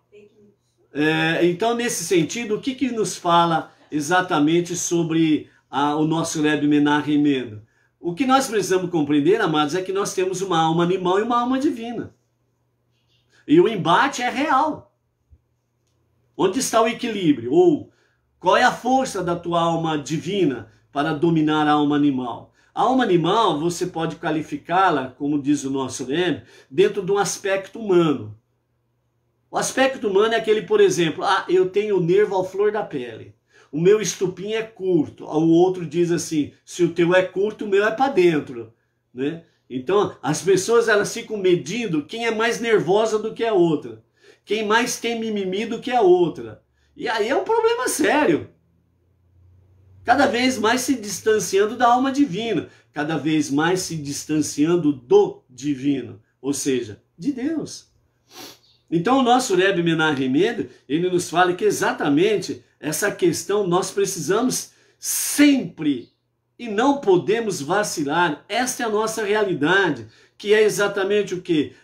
é, então nesse sentido, o que que nos fala exatamente sobre a, o nosso Rebbe Menachem Mendo? O que nós precisamos compreender, amados, é que nós temos uma alma animal e uma alma divina. E o embate é real. Onde está o equilíbrio? Ou qual é a força da tua alma divina para dominar a alma animal? A alma animal, você pode qualificá-la, como diz o nosso lema, dentro de um aspecto humano. O aspecto humano é aquele, por exemplo, ah, eu tenho o nervo à flor da pele o meu estupim é curto. O outro diz assim, se o teu é curto, o meu é para dentro, né? Então, as pessoas elas ficam medindo quem é mais nervosa do que a outra, quem mais tem mimimi do que a outra. E aí é um problema sério. Cada vez mais se distanciando da alma divina, cada vez mais se distanciando do divino, ou seja, de Deus. Então, o nosso Rebbe Menachem ele nos fala que exatamente essa questão nós precisamos sempre e não podemos vacilar. Esta é a nossa realidade, que é exatamente o que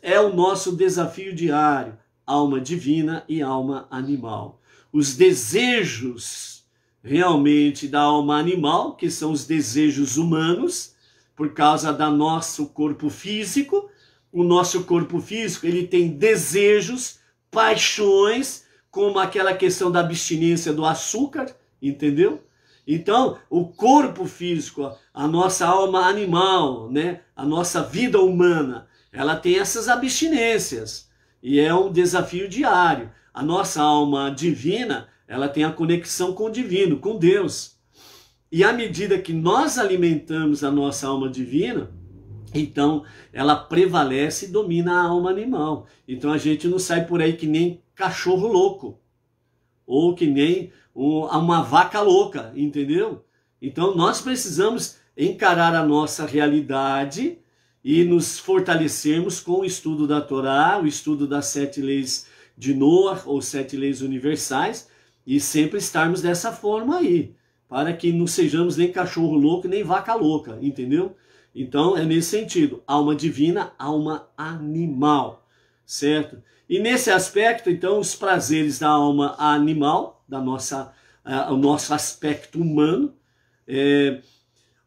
é o nosso desafio diário, alma divina e alma animal. Os desejos realmente da alma animal, que são os desejos humanos, por causa do nosso corpo físico, o nosso corpo físico, ele tem desejos, paixões, como aquela questão da abstinência do açúcar, entendeu? Então, o corpo físico, a nossa alma animal, né, a nossa vida humana, ela tem essas abstinências e é um desafio diário. A nossa alma divina, ela tem a conexão com o divino, com Deus. E à medida que nós alimentamos a nossa alma divina, então ela prevalece e domina a alma animal. Então a gente não sai por aí que nem cachorro louco. Ou que nem uma vaca louca, entendeu? Então nós precisamos encarar a nossa realidade e nos fortalecermos com o estudo da Torá, o estudo das sete leis de Noah ou sete leis universais e sempre estarmos dessa forma aí, para que não sejamos nem cachorro louco nem vaca louca, entendeu? Então é nesse sentido, alma divina, alma animal, certo? E nesse aspecto, então, os prazeres da alma animal, da nossa, eh, o nosso aspecto humano, é,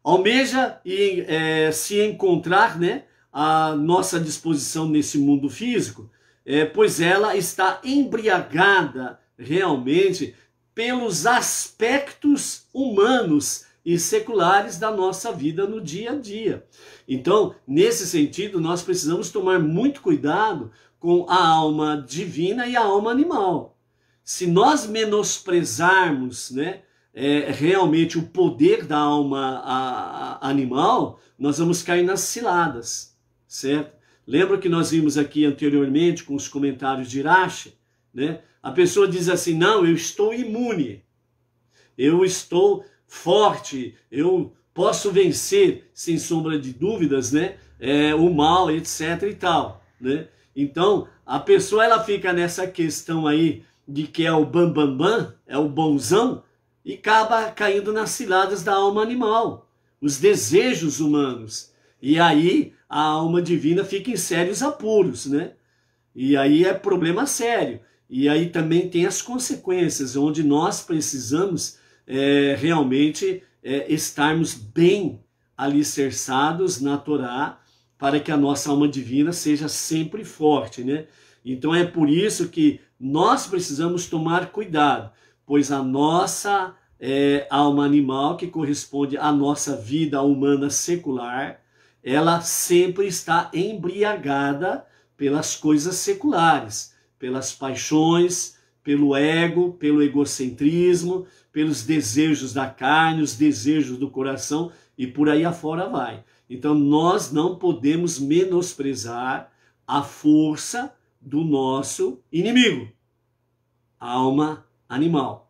almeja e, é, se encontrar né, a nossa disposição nesse mundo físico, é, pois ela está embriagada realmente pelos aspectos humanos e seculares da nossa vida no dia a dia. Então, nesse sentido, nós precisamos tomar muito cuidado com a alma divina e a alma animal. Se nós menosprezarmos né, é, realmente o poder da alma a, a animal, nós vamos cair nas ciladas, certo? Lembra que nós vimos aqui anteriormente com os comentários de Irache, né? A pessoa diz assim: "Não, eu estou imune. Eu estou forte, eu posso vencer sem sombra de dúvidas, né? É, o mal, etc e tal, né? Então, a pessoa ela fica nessa questão aí de que é o bambambam, bam, bam, é o bonzão, e acaba caindo nas ciladas da alma animal, os desejos humanos. E aí a alma divina fica em sérios apuros, né? E aí é problema sério. E aí também tem as consequências, onde nós precisamos é, realmente é, estarmos bem alicerçados na Torá, para que a nossa alma divina seja sempre forte, né? Então é por isso que nós precisamos tomar cuidado, pois a nossa é, alma animal, que corresponde à nossa vida humana secular, ela sempre está embriagada pelas coisas seculares, pelas paixões, pelo ego, pelo egocentrismo, pelos desejos da carne, os desejos do coração e por aí afora vai. Então nós não podemos menosprezar a força do nosso inimigo, alma animal.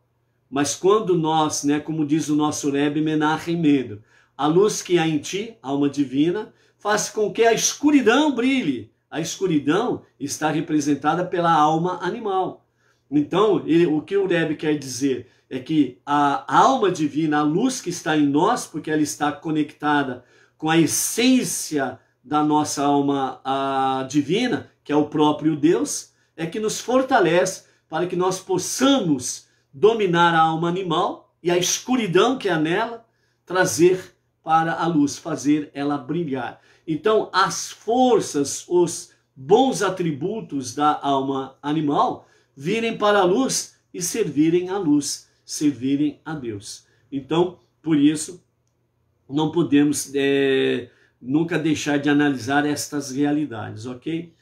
Mas quando nós, né, como diz o nosso Rebbe Menachem Medo, a luz que há em ti, alma divina, faz com que a escuridão brilhe. A escuridão está representada pela alma animal. Então, ele, o que o Rebbe quer dizer é que a alma divina, a luz que está em nós, porque ela está conectada com a essência da nossa alma a, divina, que é o próprio Deus, é que nos fortalece para que nós possamos dominar a alma animal e a escuridão que há nela, trazer para a luz, fazer ela brilhar. Então, as forças, os bons atributos da alma animal virem para a luz e servirem à luz, servirem a Deus. Então, por isso, não podemos é, nunca deixar de analisar estas realidades, ok?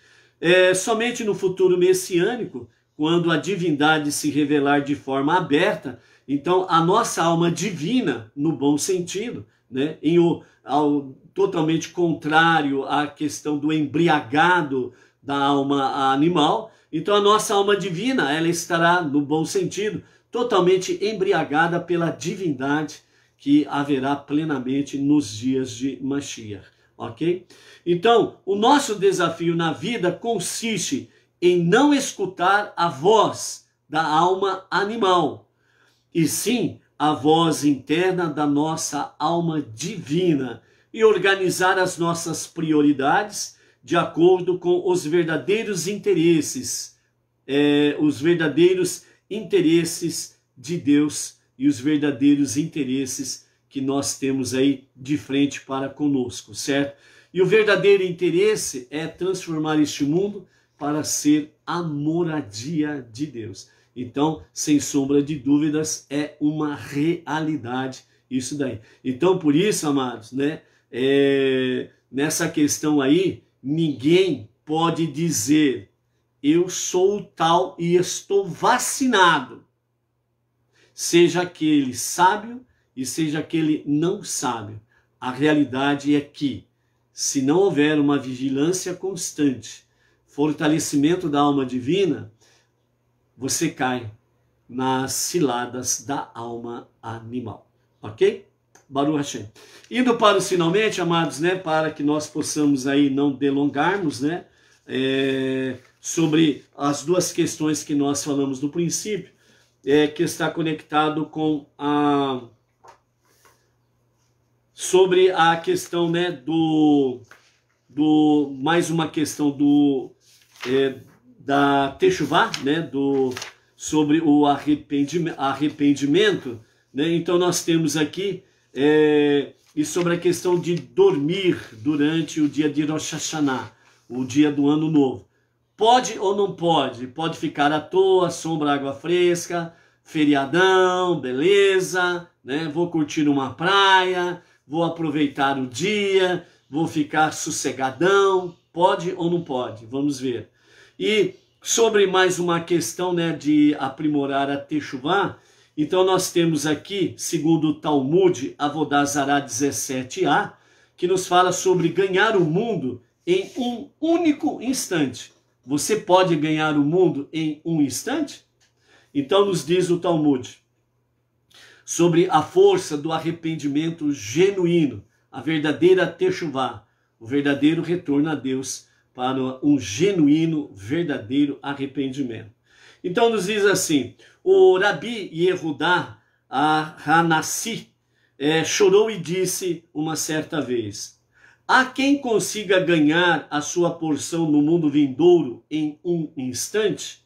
É, somente no futuro messiânico, quando a divindade se revelar de forma aberta, então a nossa alma divina, no bom sentido, né, em o, ao, totalmente contrário à questão do embriagado da alma animal, então a nossa alma divina, ela estará, no bom sentido, totalmente embriagada pela divindade que haverá plenamente nos dias de Mashiach, ok? Então, o nosso desafio na vida consiste em não escutar a voz da alma animal, e sim a voz interna da nossa alma divina e organizar as nossas prioridades de acordo com os verdadeiros interesses, é, os verdadeiros interesses de Deus e os verdadeiros interesses que nós temos aí de frente para conosco, certo? E o verdadeiro interesse é transformar este mundo para ser a moradia de Deus. Então, sem sombra de dúvidas, é uma realidade isso daí. Então, por isso, amados, né? É, nessa questão aí, ninguém pode dizer eu sou tal e estou vacinado seja aquele sábio e seja aquele não sábio. A realidade é que, se não houver uma vigilância constante, fortalecimento da alma divina, você cai nas ciladas da alma animal. Ok? Baruch Hashem. Indo para o finalmente, amados, né, para que nós possamos aí não delongarmos, né, é, sobre as duas questões que nós falamos no princípio, é, que está conectado com a sobre a questão né do do mais uma questão do é, da Techuvá, né do sobre o arrependimento, arrependimento né então nós temos aqui é, e sobre a questão de dormir durante o dia de Rosh Hashanah, o dia do ano novo Pode ou não pode? Pode ficar à toa, sombra, água fresca, feriadão, beleza, né? Vou curtir uma praia, vou aproveitar o dia, vou ficar sossegadão. Pode ou não pode? Vamos ver. E sobre mais uma questão, né, de aprimorar a Techuvá, então nós temos aqui, segundo o Talmud, Avodazará 17a, que nos fala sobre ganhar o mundo em um único instante. Você pode ganhar o mundo em um instante? Então nos diz o Talmud sobre a força do arrependimento genuíno, a verdadeira techuvá, o verdadeiro retorno a Deus para um genuíno, verdadeiro arrependimento. Então nos diz assim, o Rabi Yehudá a Hanassi é, chorou e disse uma certa vez, Há quem consiga ganhar a sua porção no mundo vindouro em um instante,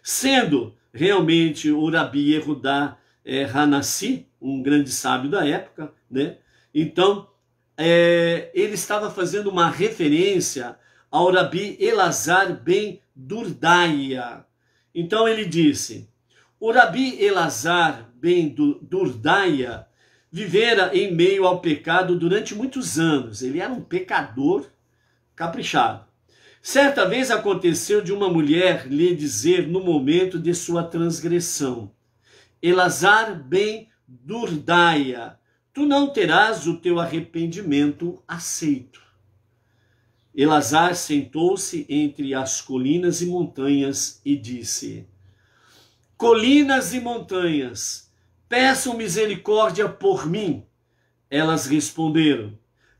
sendo realmente o Rabi Erudá é, eh, Hanassi, um grande sábio da época, né? Então, é, ele estava fazendo uma referência ao Rabi Elazar ben Durdaia. Então ele disse, o Rabi Elazar ben Durdaia vivera em meio ao pecado durante muitos anos. Ele era um pecador caprichado. Certa vez aconteceu de uma mulher lhe dizer no momento de sua transgressão: Elazar bem Durdaia, tu não terás o teu arrependimento aceito. Elazar sentou-se entre as colinas e montanhas e disse: Colinas e montanhas, peçam misericórdia por mim. Elas responderam: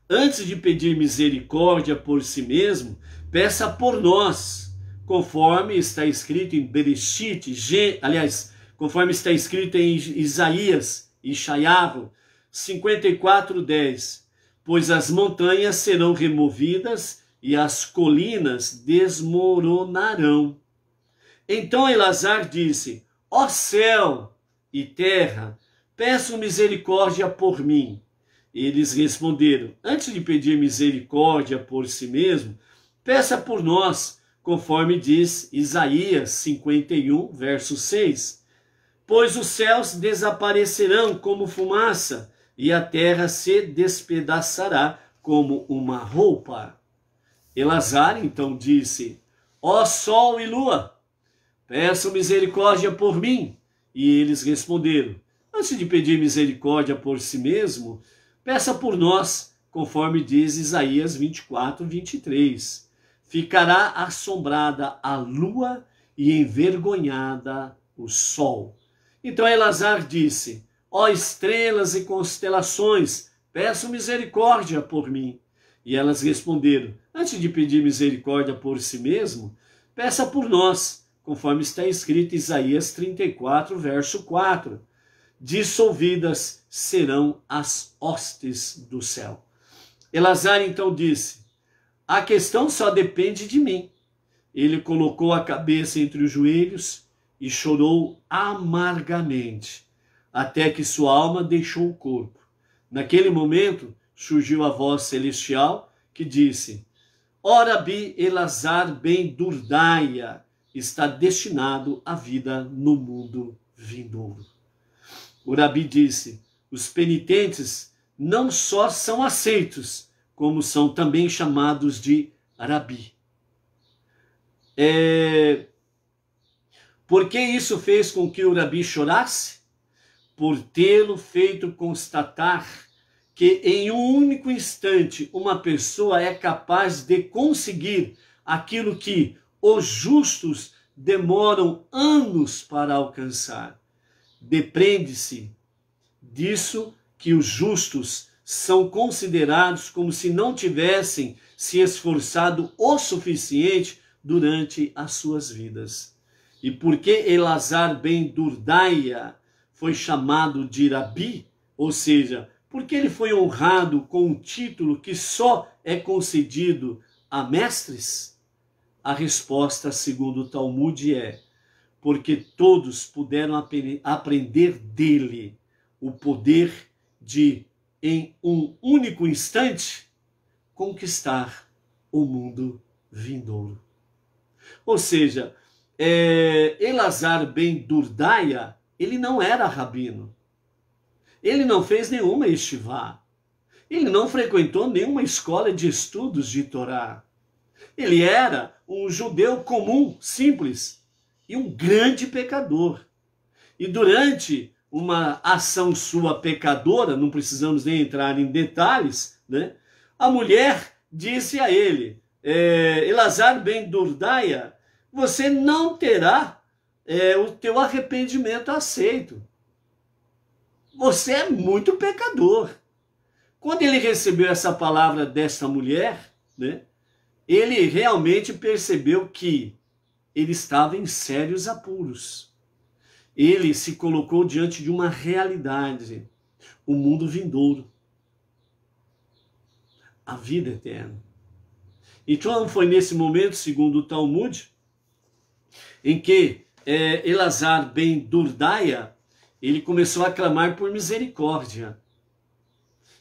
Antes de pedir misericórdia por si mesmo, peça por nós, conforme está escrito em Bereshit, aliás, conforme está escrito em Isaías, e Shaiavo, 54:10, pois as montanhas serão removidas e as colinas desmoronarão. Então Elazar disse: Ó oh céu, e terra, peço misericórdia por mim. Eles responderam: Antes de pedir misericórdia por si mesmo, peça por nós, conforme diz Isaías 51, verso 6. Pois os céus desaparecerão como fumaça, e a terra se despedaçará como uma roupa. Elazar então disse: Ó sol e lua, peço misericórdia por mim. E eles responderam: Antes de pedir misericórdia por si mesmo, peça por nós, conforme diz Isaías 24, 23. Ficará assombrada a lua e envergonhada o sol. Então Elazar disse: Ó estrelas e constelações, peço misericórdia por mim. E elas responderam: Antes de pedir misericórdia por si mesmo, peça por nós, conforme está escrito em Isaías 34, verso 4. Dissolvidas serão as hostes do céu. Elazar então disse: A questão só depende de mim. Ele colocou a cabeça entre os joelhos e chorou amargamente, até que sua alma deixou o corpo. Naquele momento surgiu a voz celestial que disse: Ora bi Elazar ben Durdaia, está destinado à vida no mundo vindouro. O Rabi disse: os penitentes não só são aceitos, como são também chamados de Rabi. É... Por que isso fez com que o Rabi chorasse? Por tê-lo feito constatar que em um único instante uma pessoa é capaz de conseguir aquilo que os justos demoram anos para alcançar. Depende-se disso que os justos são considerados como se não tivessem se esforçado o suficiente durante as suas vidas. E por que Elazar ben Durdaia foi chamado de Rabi, ou seja, porque ele foi honrado com um título que só é concedido a mestres, a resposta, segundo o Talmud, é porque todos puderam ap aprender dele o poder de, em um único instante, conquistar o mundo vindouro. Ou seja, é, Elazar ben Durdaia, ele não era rabino. Ele não fez nenhuma estivá. Ele não frequentou nenhuma escola de estudos de Torá. Ele era um judeu comum, simples, e um grande pecador. E durante uma ação sua pecadora, não precisamos nem entrar em detalhes, né? a mulher disse a ele, é, Elazar ben Durdaia, você não terá é, o teu arrependimento aceito. Você é muito pecador. Quando ele recebeu essa palavra desta mulher, né? ele realmente percebeu que ele estava em sérios apuros. Ele se colocou diante de uma realidade, o mundo vindouro, a vida eterna. Então foi nesse momento, segundo o Talmud, em que é, Elazar ben Durdaia, ele começou a clamar por misericórdia.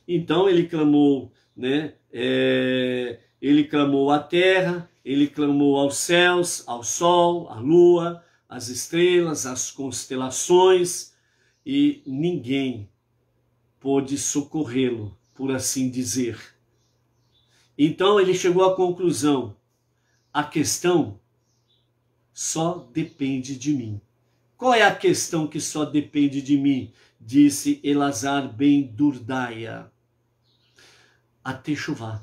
Então ele clamou, né, é, ele clamou à terra, ele clamou aos céus, ao sol, à lua, às estrelas, às constelações, e ninguém pôde socorrê-lo, por assim dizer. Então ele chegou à conclusão: a questão só depende de mim. Qual é a questão que só depende de mim? Disse Elazar ben Durdaia. A Techuvá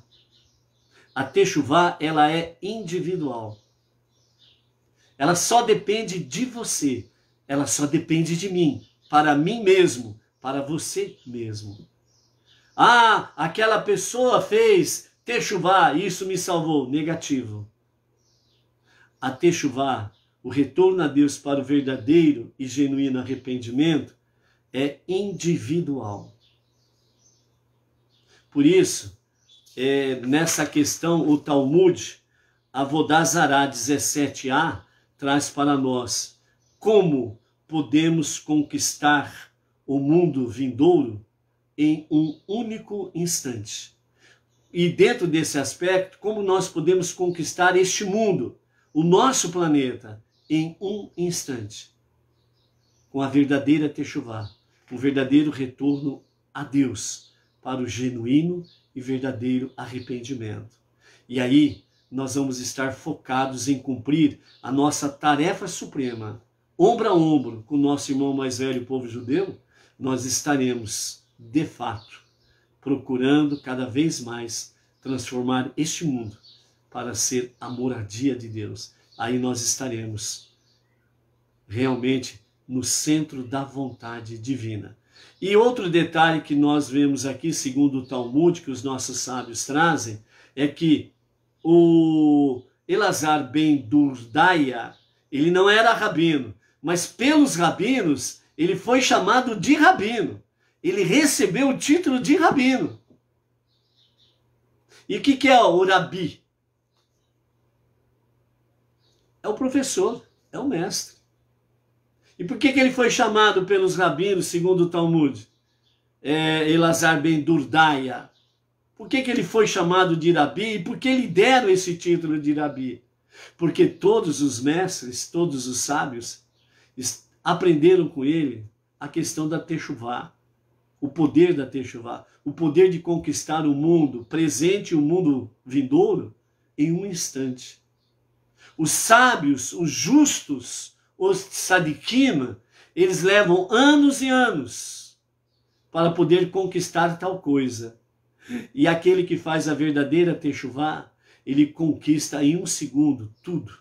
a techuvá, ela é individual. Ela só depende de você. Ela só depende de mim, para mim mesmo, para você mesmo. Ah, aquela pessoa fez techuvá, isso me salvou. Negativo. A techuvá, o retorno a Deus para o verdadeiro e genuíno arrependimento, é individual. Por isso, é, nessa questão, o Talmud, Zarah 17a, traz para nós como podemos conquistar o mundo vindouro em um único instante. E dentro desse aspecto, como nós podemos conquistar este mundo, o nosso planeta, em um instante, com a verdadeira Techuvá, um verdadeiro retorno a Deus, para o genuíno e verdadeiro arrependimento. E aí nós vamos estar focados em cumprir a nossa tarefa suprema, ombro a ombro com o nosso irmão mais velho, o povo judeu, nós estaremos, de fato, procurando cada vez mais transformar este mundo para ser a moradia de Deus. Aí nós estaremos realmente no centro da vontade divina. E outro detalhe que nós vemos aqui, segundo o Talmud, que os nossos sábios trazem, é que o Elazar ben Durdaia, ele não era rabino, mas pelos rabinos ele foi chamado de rabino. Ele recebeu o título de rabino. E o que, que é o rabi? É o professor, é o mestre. E por que, que ele foi chamado pelos rabinos, segundo o Talmud? É, Elazar ben Durdaia. Por que, que ele foi chamado de Rabi e por que lhe deram esse título de Rabi? Porque todos os mestres, todos os sábios, aprenderam com ele a questão da Techuvá, o poder da Techuvá, o poder de conquistar o mundo presente e o mundo vindouro em um instante. Os sábios, os justos, os tzadikim, eles levam anos e anos para poder conquistar tal coisa. E aquele que faz a verdadeira techuvá, ele conquista em um segundo tudo.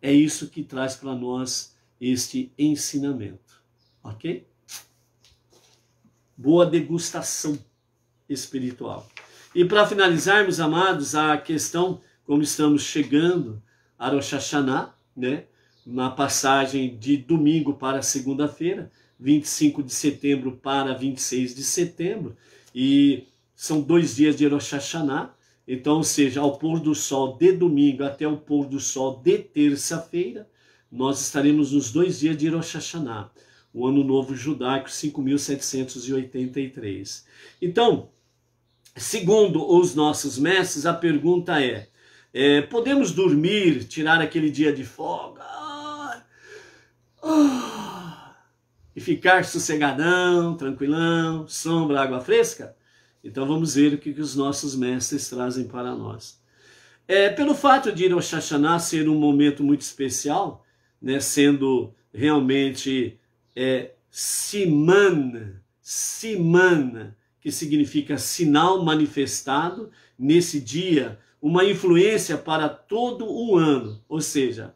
É isso que traz para nós este ensinamento, ok? Boa degustação espiritual. E para finalizarmos, amados, a questão, como estamos chegando a Rosh Hashanah, né? na passagem de domingo para segunda-feira, 25 de setembro para 26 de setembro, e são dois dias de Rosh Hashanah, então, ou seja, ao pôr do sol de domingo até o pôr do sol de terça-feira, nós estaremos nos dois dias de Rosh Hashanah, o Ano Novo Judaico 5.783. Então, segundo os nossos mestres, a pergunta é, é podemos dormir, tirar aquele dia de folga, e ficar sossegadão, tranquilão, sombra, água fresca? Então vamos ver o que, os nossos mestres trazem para nós. É, pelo fato de ir ao ser um momento muito especial, né, sendo realmente é, Simana, Simana, que significa sinal manifestado, nesse dia, uma influência para todo o ano, ou seja,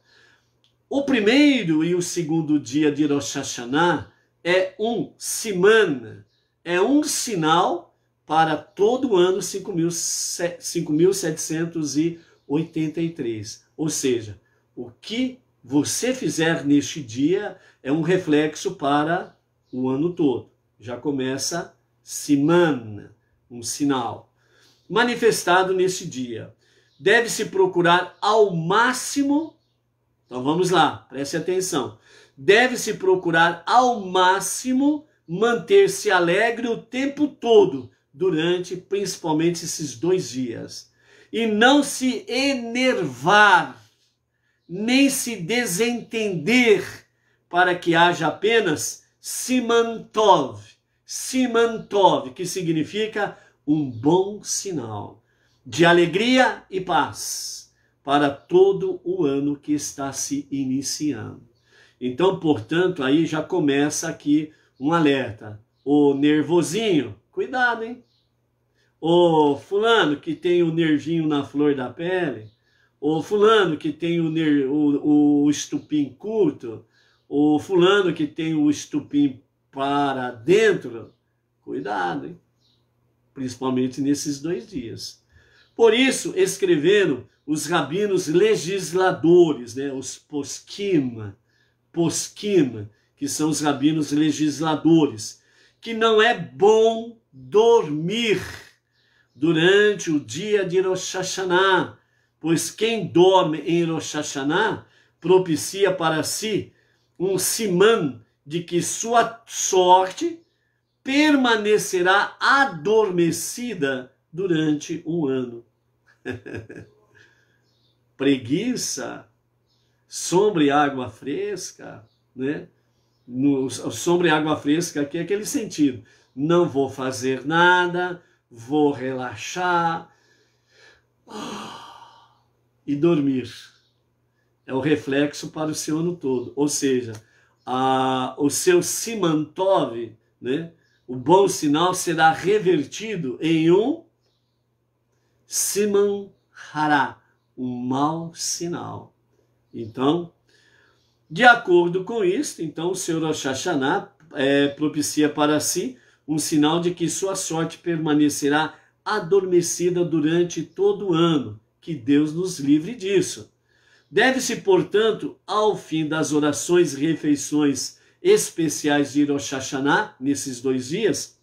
o primeiro e o segundo dia de Rosh Hashanah é um simana, é um sinal para todo o ano 5.783. Ou seja, o que você fizer neste dia é um reflexo para o ano todo. Já começa semana, um sinal. Manifestado nesse dia. Deve-se procurar ao máximo então vamos lá, preste atenção. Deve-se procurar ao máximo manter-se alegre o tempo todo, durante principalmente esses dois dias. E não se enervar, nem se desentender, para que haja apenas simantov. Simantov, que significa um bom sinal de alegria e paz para todo o ano que está se iniciando. Então, portanto, aí já começa aqui um alerta. O nervosinho, cuidado, hein? O fulano que tem o nervinho na flor da pele, o fulano que tem o, ner, o, o estupim curto, o fulano que tem o estupim para dentro, cuidado, hein? Principalmente nesses dois dias. Por isso escreveram os rabinos legisladores, né, os posquima, posquima, que são os rabinos legisladores, que não é bom dormir durante o dia de Rosh Hashanah, pois quem dorme em Rosh Hashanah propicia para si um siman de que sua sorte permanecerá adormecida durante um ano. Preguiça, sombra e água fresca, né? No, sombra e água fresca aqui é aquele sentido. Não vou fazer nada, vou relaxar ah, e dormir. É o reflexo para o seu ano todo. Ou seja, a, o seu Simantov, né? o bom sinal será revertido em um Siman Hará, um mau sinal. Então, de acordo com isso, então o Senhor Rosh é, propicia para si um sinal de que sua sorte permanecerá adormecida durante todo o ano. Que Deus nos livre disso. Deve-se, portanto, ao fim das orações e refeições especiais de Rosh nesses dois dias,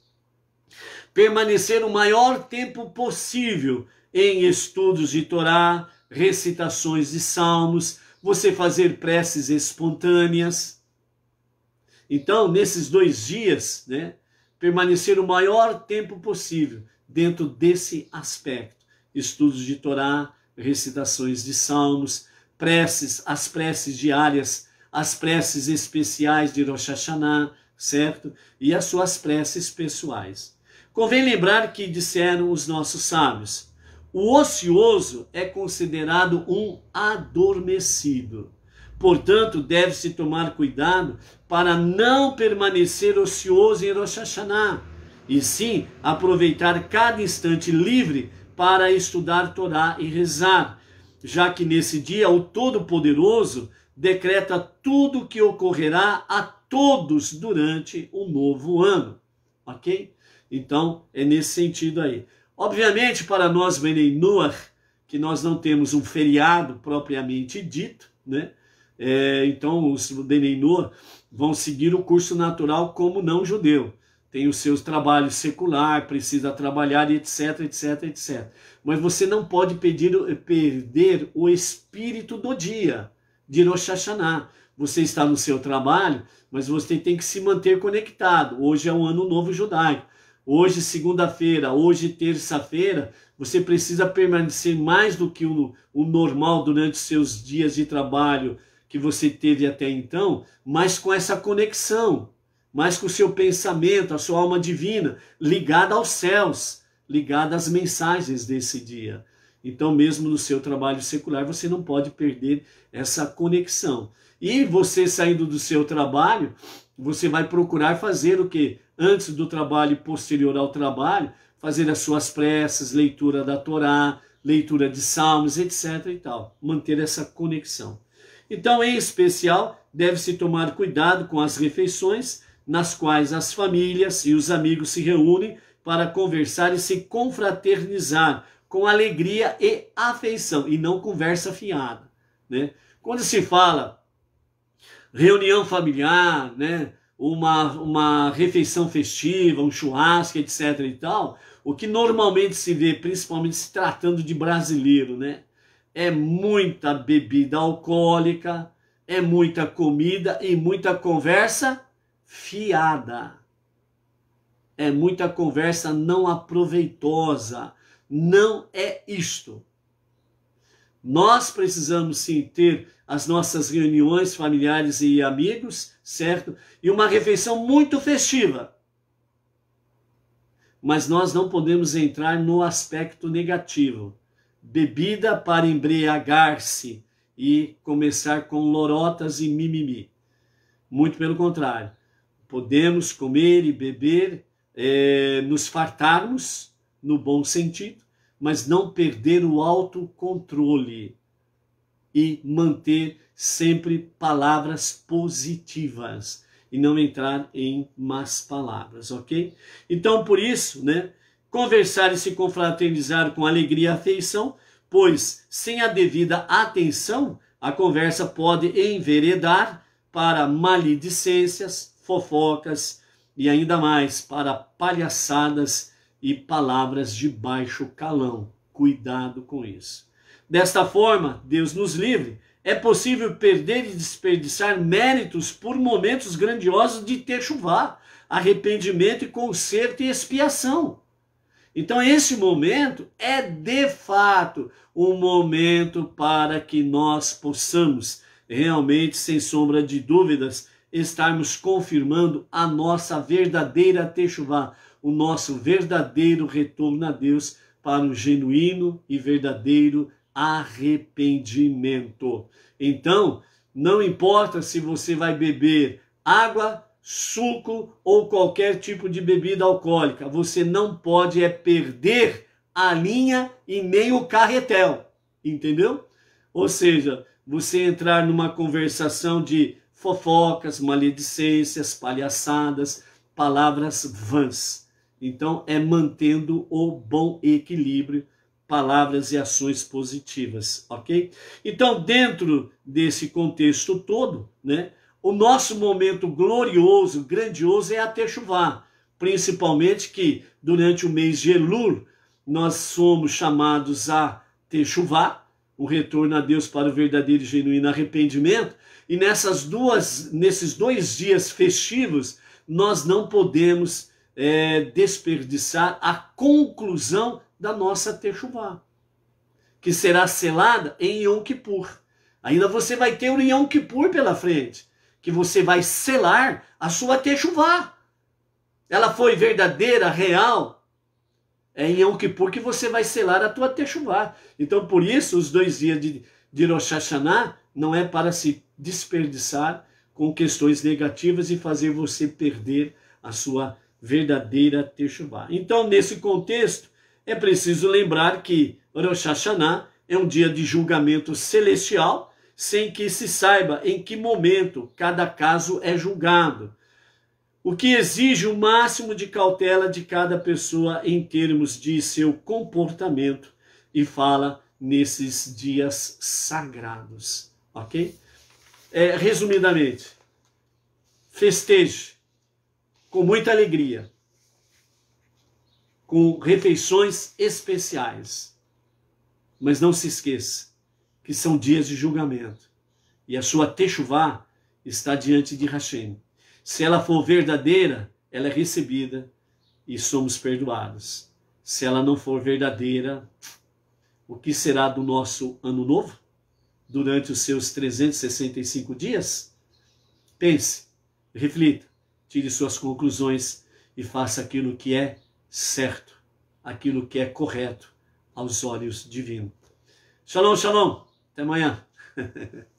permanecer o maior tempo possível em estudos de Torá, recitações de salmos, você fazer preces espontâneas. Então, nesses dois dias, né, permanecer o maior tempo possível dentro desse aspecto. Estudos de Torá, recitações de salmos, preces, as preces diárias, as preces especiais de Rosh Hashanah, certo? E as suas preces pessoais. Convém lembrar que disseram os nossos sábios: o ocioso é considerado um adormecido. Portanto, deve-se tomar cuidado para não permanecer ocioso em Rosh Hashanah, e sim aproveitar cada instante livre para estudar Torá e rezar, já que nesse dia o Todo-Poderoso decreta tudo o que ocorrerá a todos durante o novo ano. Ok? Então, é nesse sentido aí. Obviamente, para nós, Menem que nós não temos um feriado propriamente dito, né? É, então, os Menem vão seguir o curso natural como não judeu. Tem os seus trabalhos secular, precisa trabalhar, etc, etc, etc. Mas você não pode pedir, perder o espírito do dia de Rosh Hashanah. Você está no seu trabalho, mas você tem que se manter conectado. Hoje é o ano novo judaico hoje segunda-feira, hoje terça-feira, você precisa permanecer mais do que o, o normal durante seus dias de trabalho que você teve até então, mas com essa conexão, mas com o seu pensamento, a sua alma divina, ligada aos céus, ligada às mensagens desse dia. Então, mesmo no seu trabalho secular, você não pode perder essa conexão. E você saindo do seu trabalho, você vai procurar fazer o que? antes do trabalho e posterior ao trabalho, fazer as suas preces, leitura da Torá, leitura de salmos, etc. e tal. Manter essa conexão. Então, em especial, deve-se tomar cuidado com as refeições nas quais as famílias e os amigos se reúnem para conversar e se confraternizar com alegria e afeição, e não conversa fiada. Né? Quando se fala reunião familiar, né? uma, uma refeição festiva, um churrasco, etc. e tal, o que normalmente se vê, principalmente se tratando de brasileiro, né? É muita bebida alcoólica, é muita comida e muita conversa fiada. É muita conversa não aproveitosa. Não é isto. Nós precisamos sim ter as nossas reuniões familiares e amigos, certo? E uma refeição muito festiva. Mas nós não podemos entrar no aspecto negativo. Bebida para embriagar-se e começar com lorotas e mimimi. Muito pelo contrário. Podemos comer e beber, é, nos fartarmos, no bom sentido, mas não perder o autocontrole e manter sempre palavras positivas e não entrar em más palavras, ok? Então, por isso, né, conversar e se confraternizar com alegria e afeição, pois sem a devida atenção, a conversa pode enveredar para maledicências, fofocas e ainda mais para palhaçadas e palavras de baixo calão. Cuidado com isso. Desta forma, Deus nos livre. É possível perder e desperdiçar méritos por momentos grandiosos de ter arrependimento e conserto e expiação. Então, esse momento é de fato um momento para que nós possamos realmente, sem sombra de dúvidas, estarmos confirmando a nossa verdadeira Techuvá, o nosso verdadeiro retorno a Deus para um genuíno e verdadeiro arrependimento. Então, não importa se você vai beber água, suco ou qualquer tipo de bebida alcoólica, você não pode é perder a linha e nem o carretel, entendeu? Ou seja, você entrar numa conversação de fofocas, maledicências, palhaçadas, palavras vãs. Então, é mantendo o bom equilíbrio, palavras e ações positivas, ok? Então, dentro desse contexto todo, né, o nosso momento glorioso, grandioso é a Techuvá, principalmente que durante o mês de Elul nós somos chamados a Techuvá, o retorno a Deus para o verdadeiro e genuíno arrependimento, e nessas duas, nesses dois dias festivos nós não podemos é, desperdiçar a conclusão da nossa Techuvá, que será selada em Yom Kippur. Ainda você vai ter o Yom Kippur pela frente, que você vai selar a sua Techuvá. Ela foi verdadeira, real. É em Yom Kippur que você vai selar a tua Techuvá. Então, por isso, os dois dias de, de Rosh Hashanah não é para se desperdiçar com questões negativas e fazer você perder a sua Techuvá verdadeira Techubá. Então, nesse contexto, é preciso lembrar que Rosh Hashanah é um dia de julgamento celestial, sem que se saiba em que momento cada caso é julgado, o que exige o máximo de cautela de cada pessoa em termos de seu comportamento e fala nesses dias sagrados, ok? É, resumidamente, festeje, com muita alegria, com refeições especiais. Mas não se esqueça que são dias de julgamento e a sua techuvá está diante de Hashem. Se ela for verdadeira, ela é recebida e somos perdoados. Se ela não for verdadeira, o que será do nosso ano novo? Durante os seus 365 dias? Pense, reflita tire suas conclusões e faça aquilo que é certo, aquilo que é correto aos olhos divinos. Shalom, shalom. Até amanhã.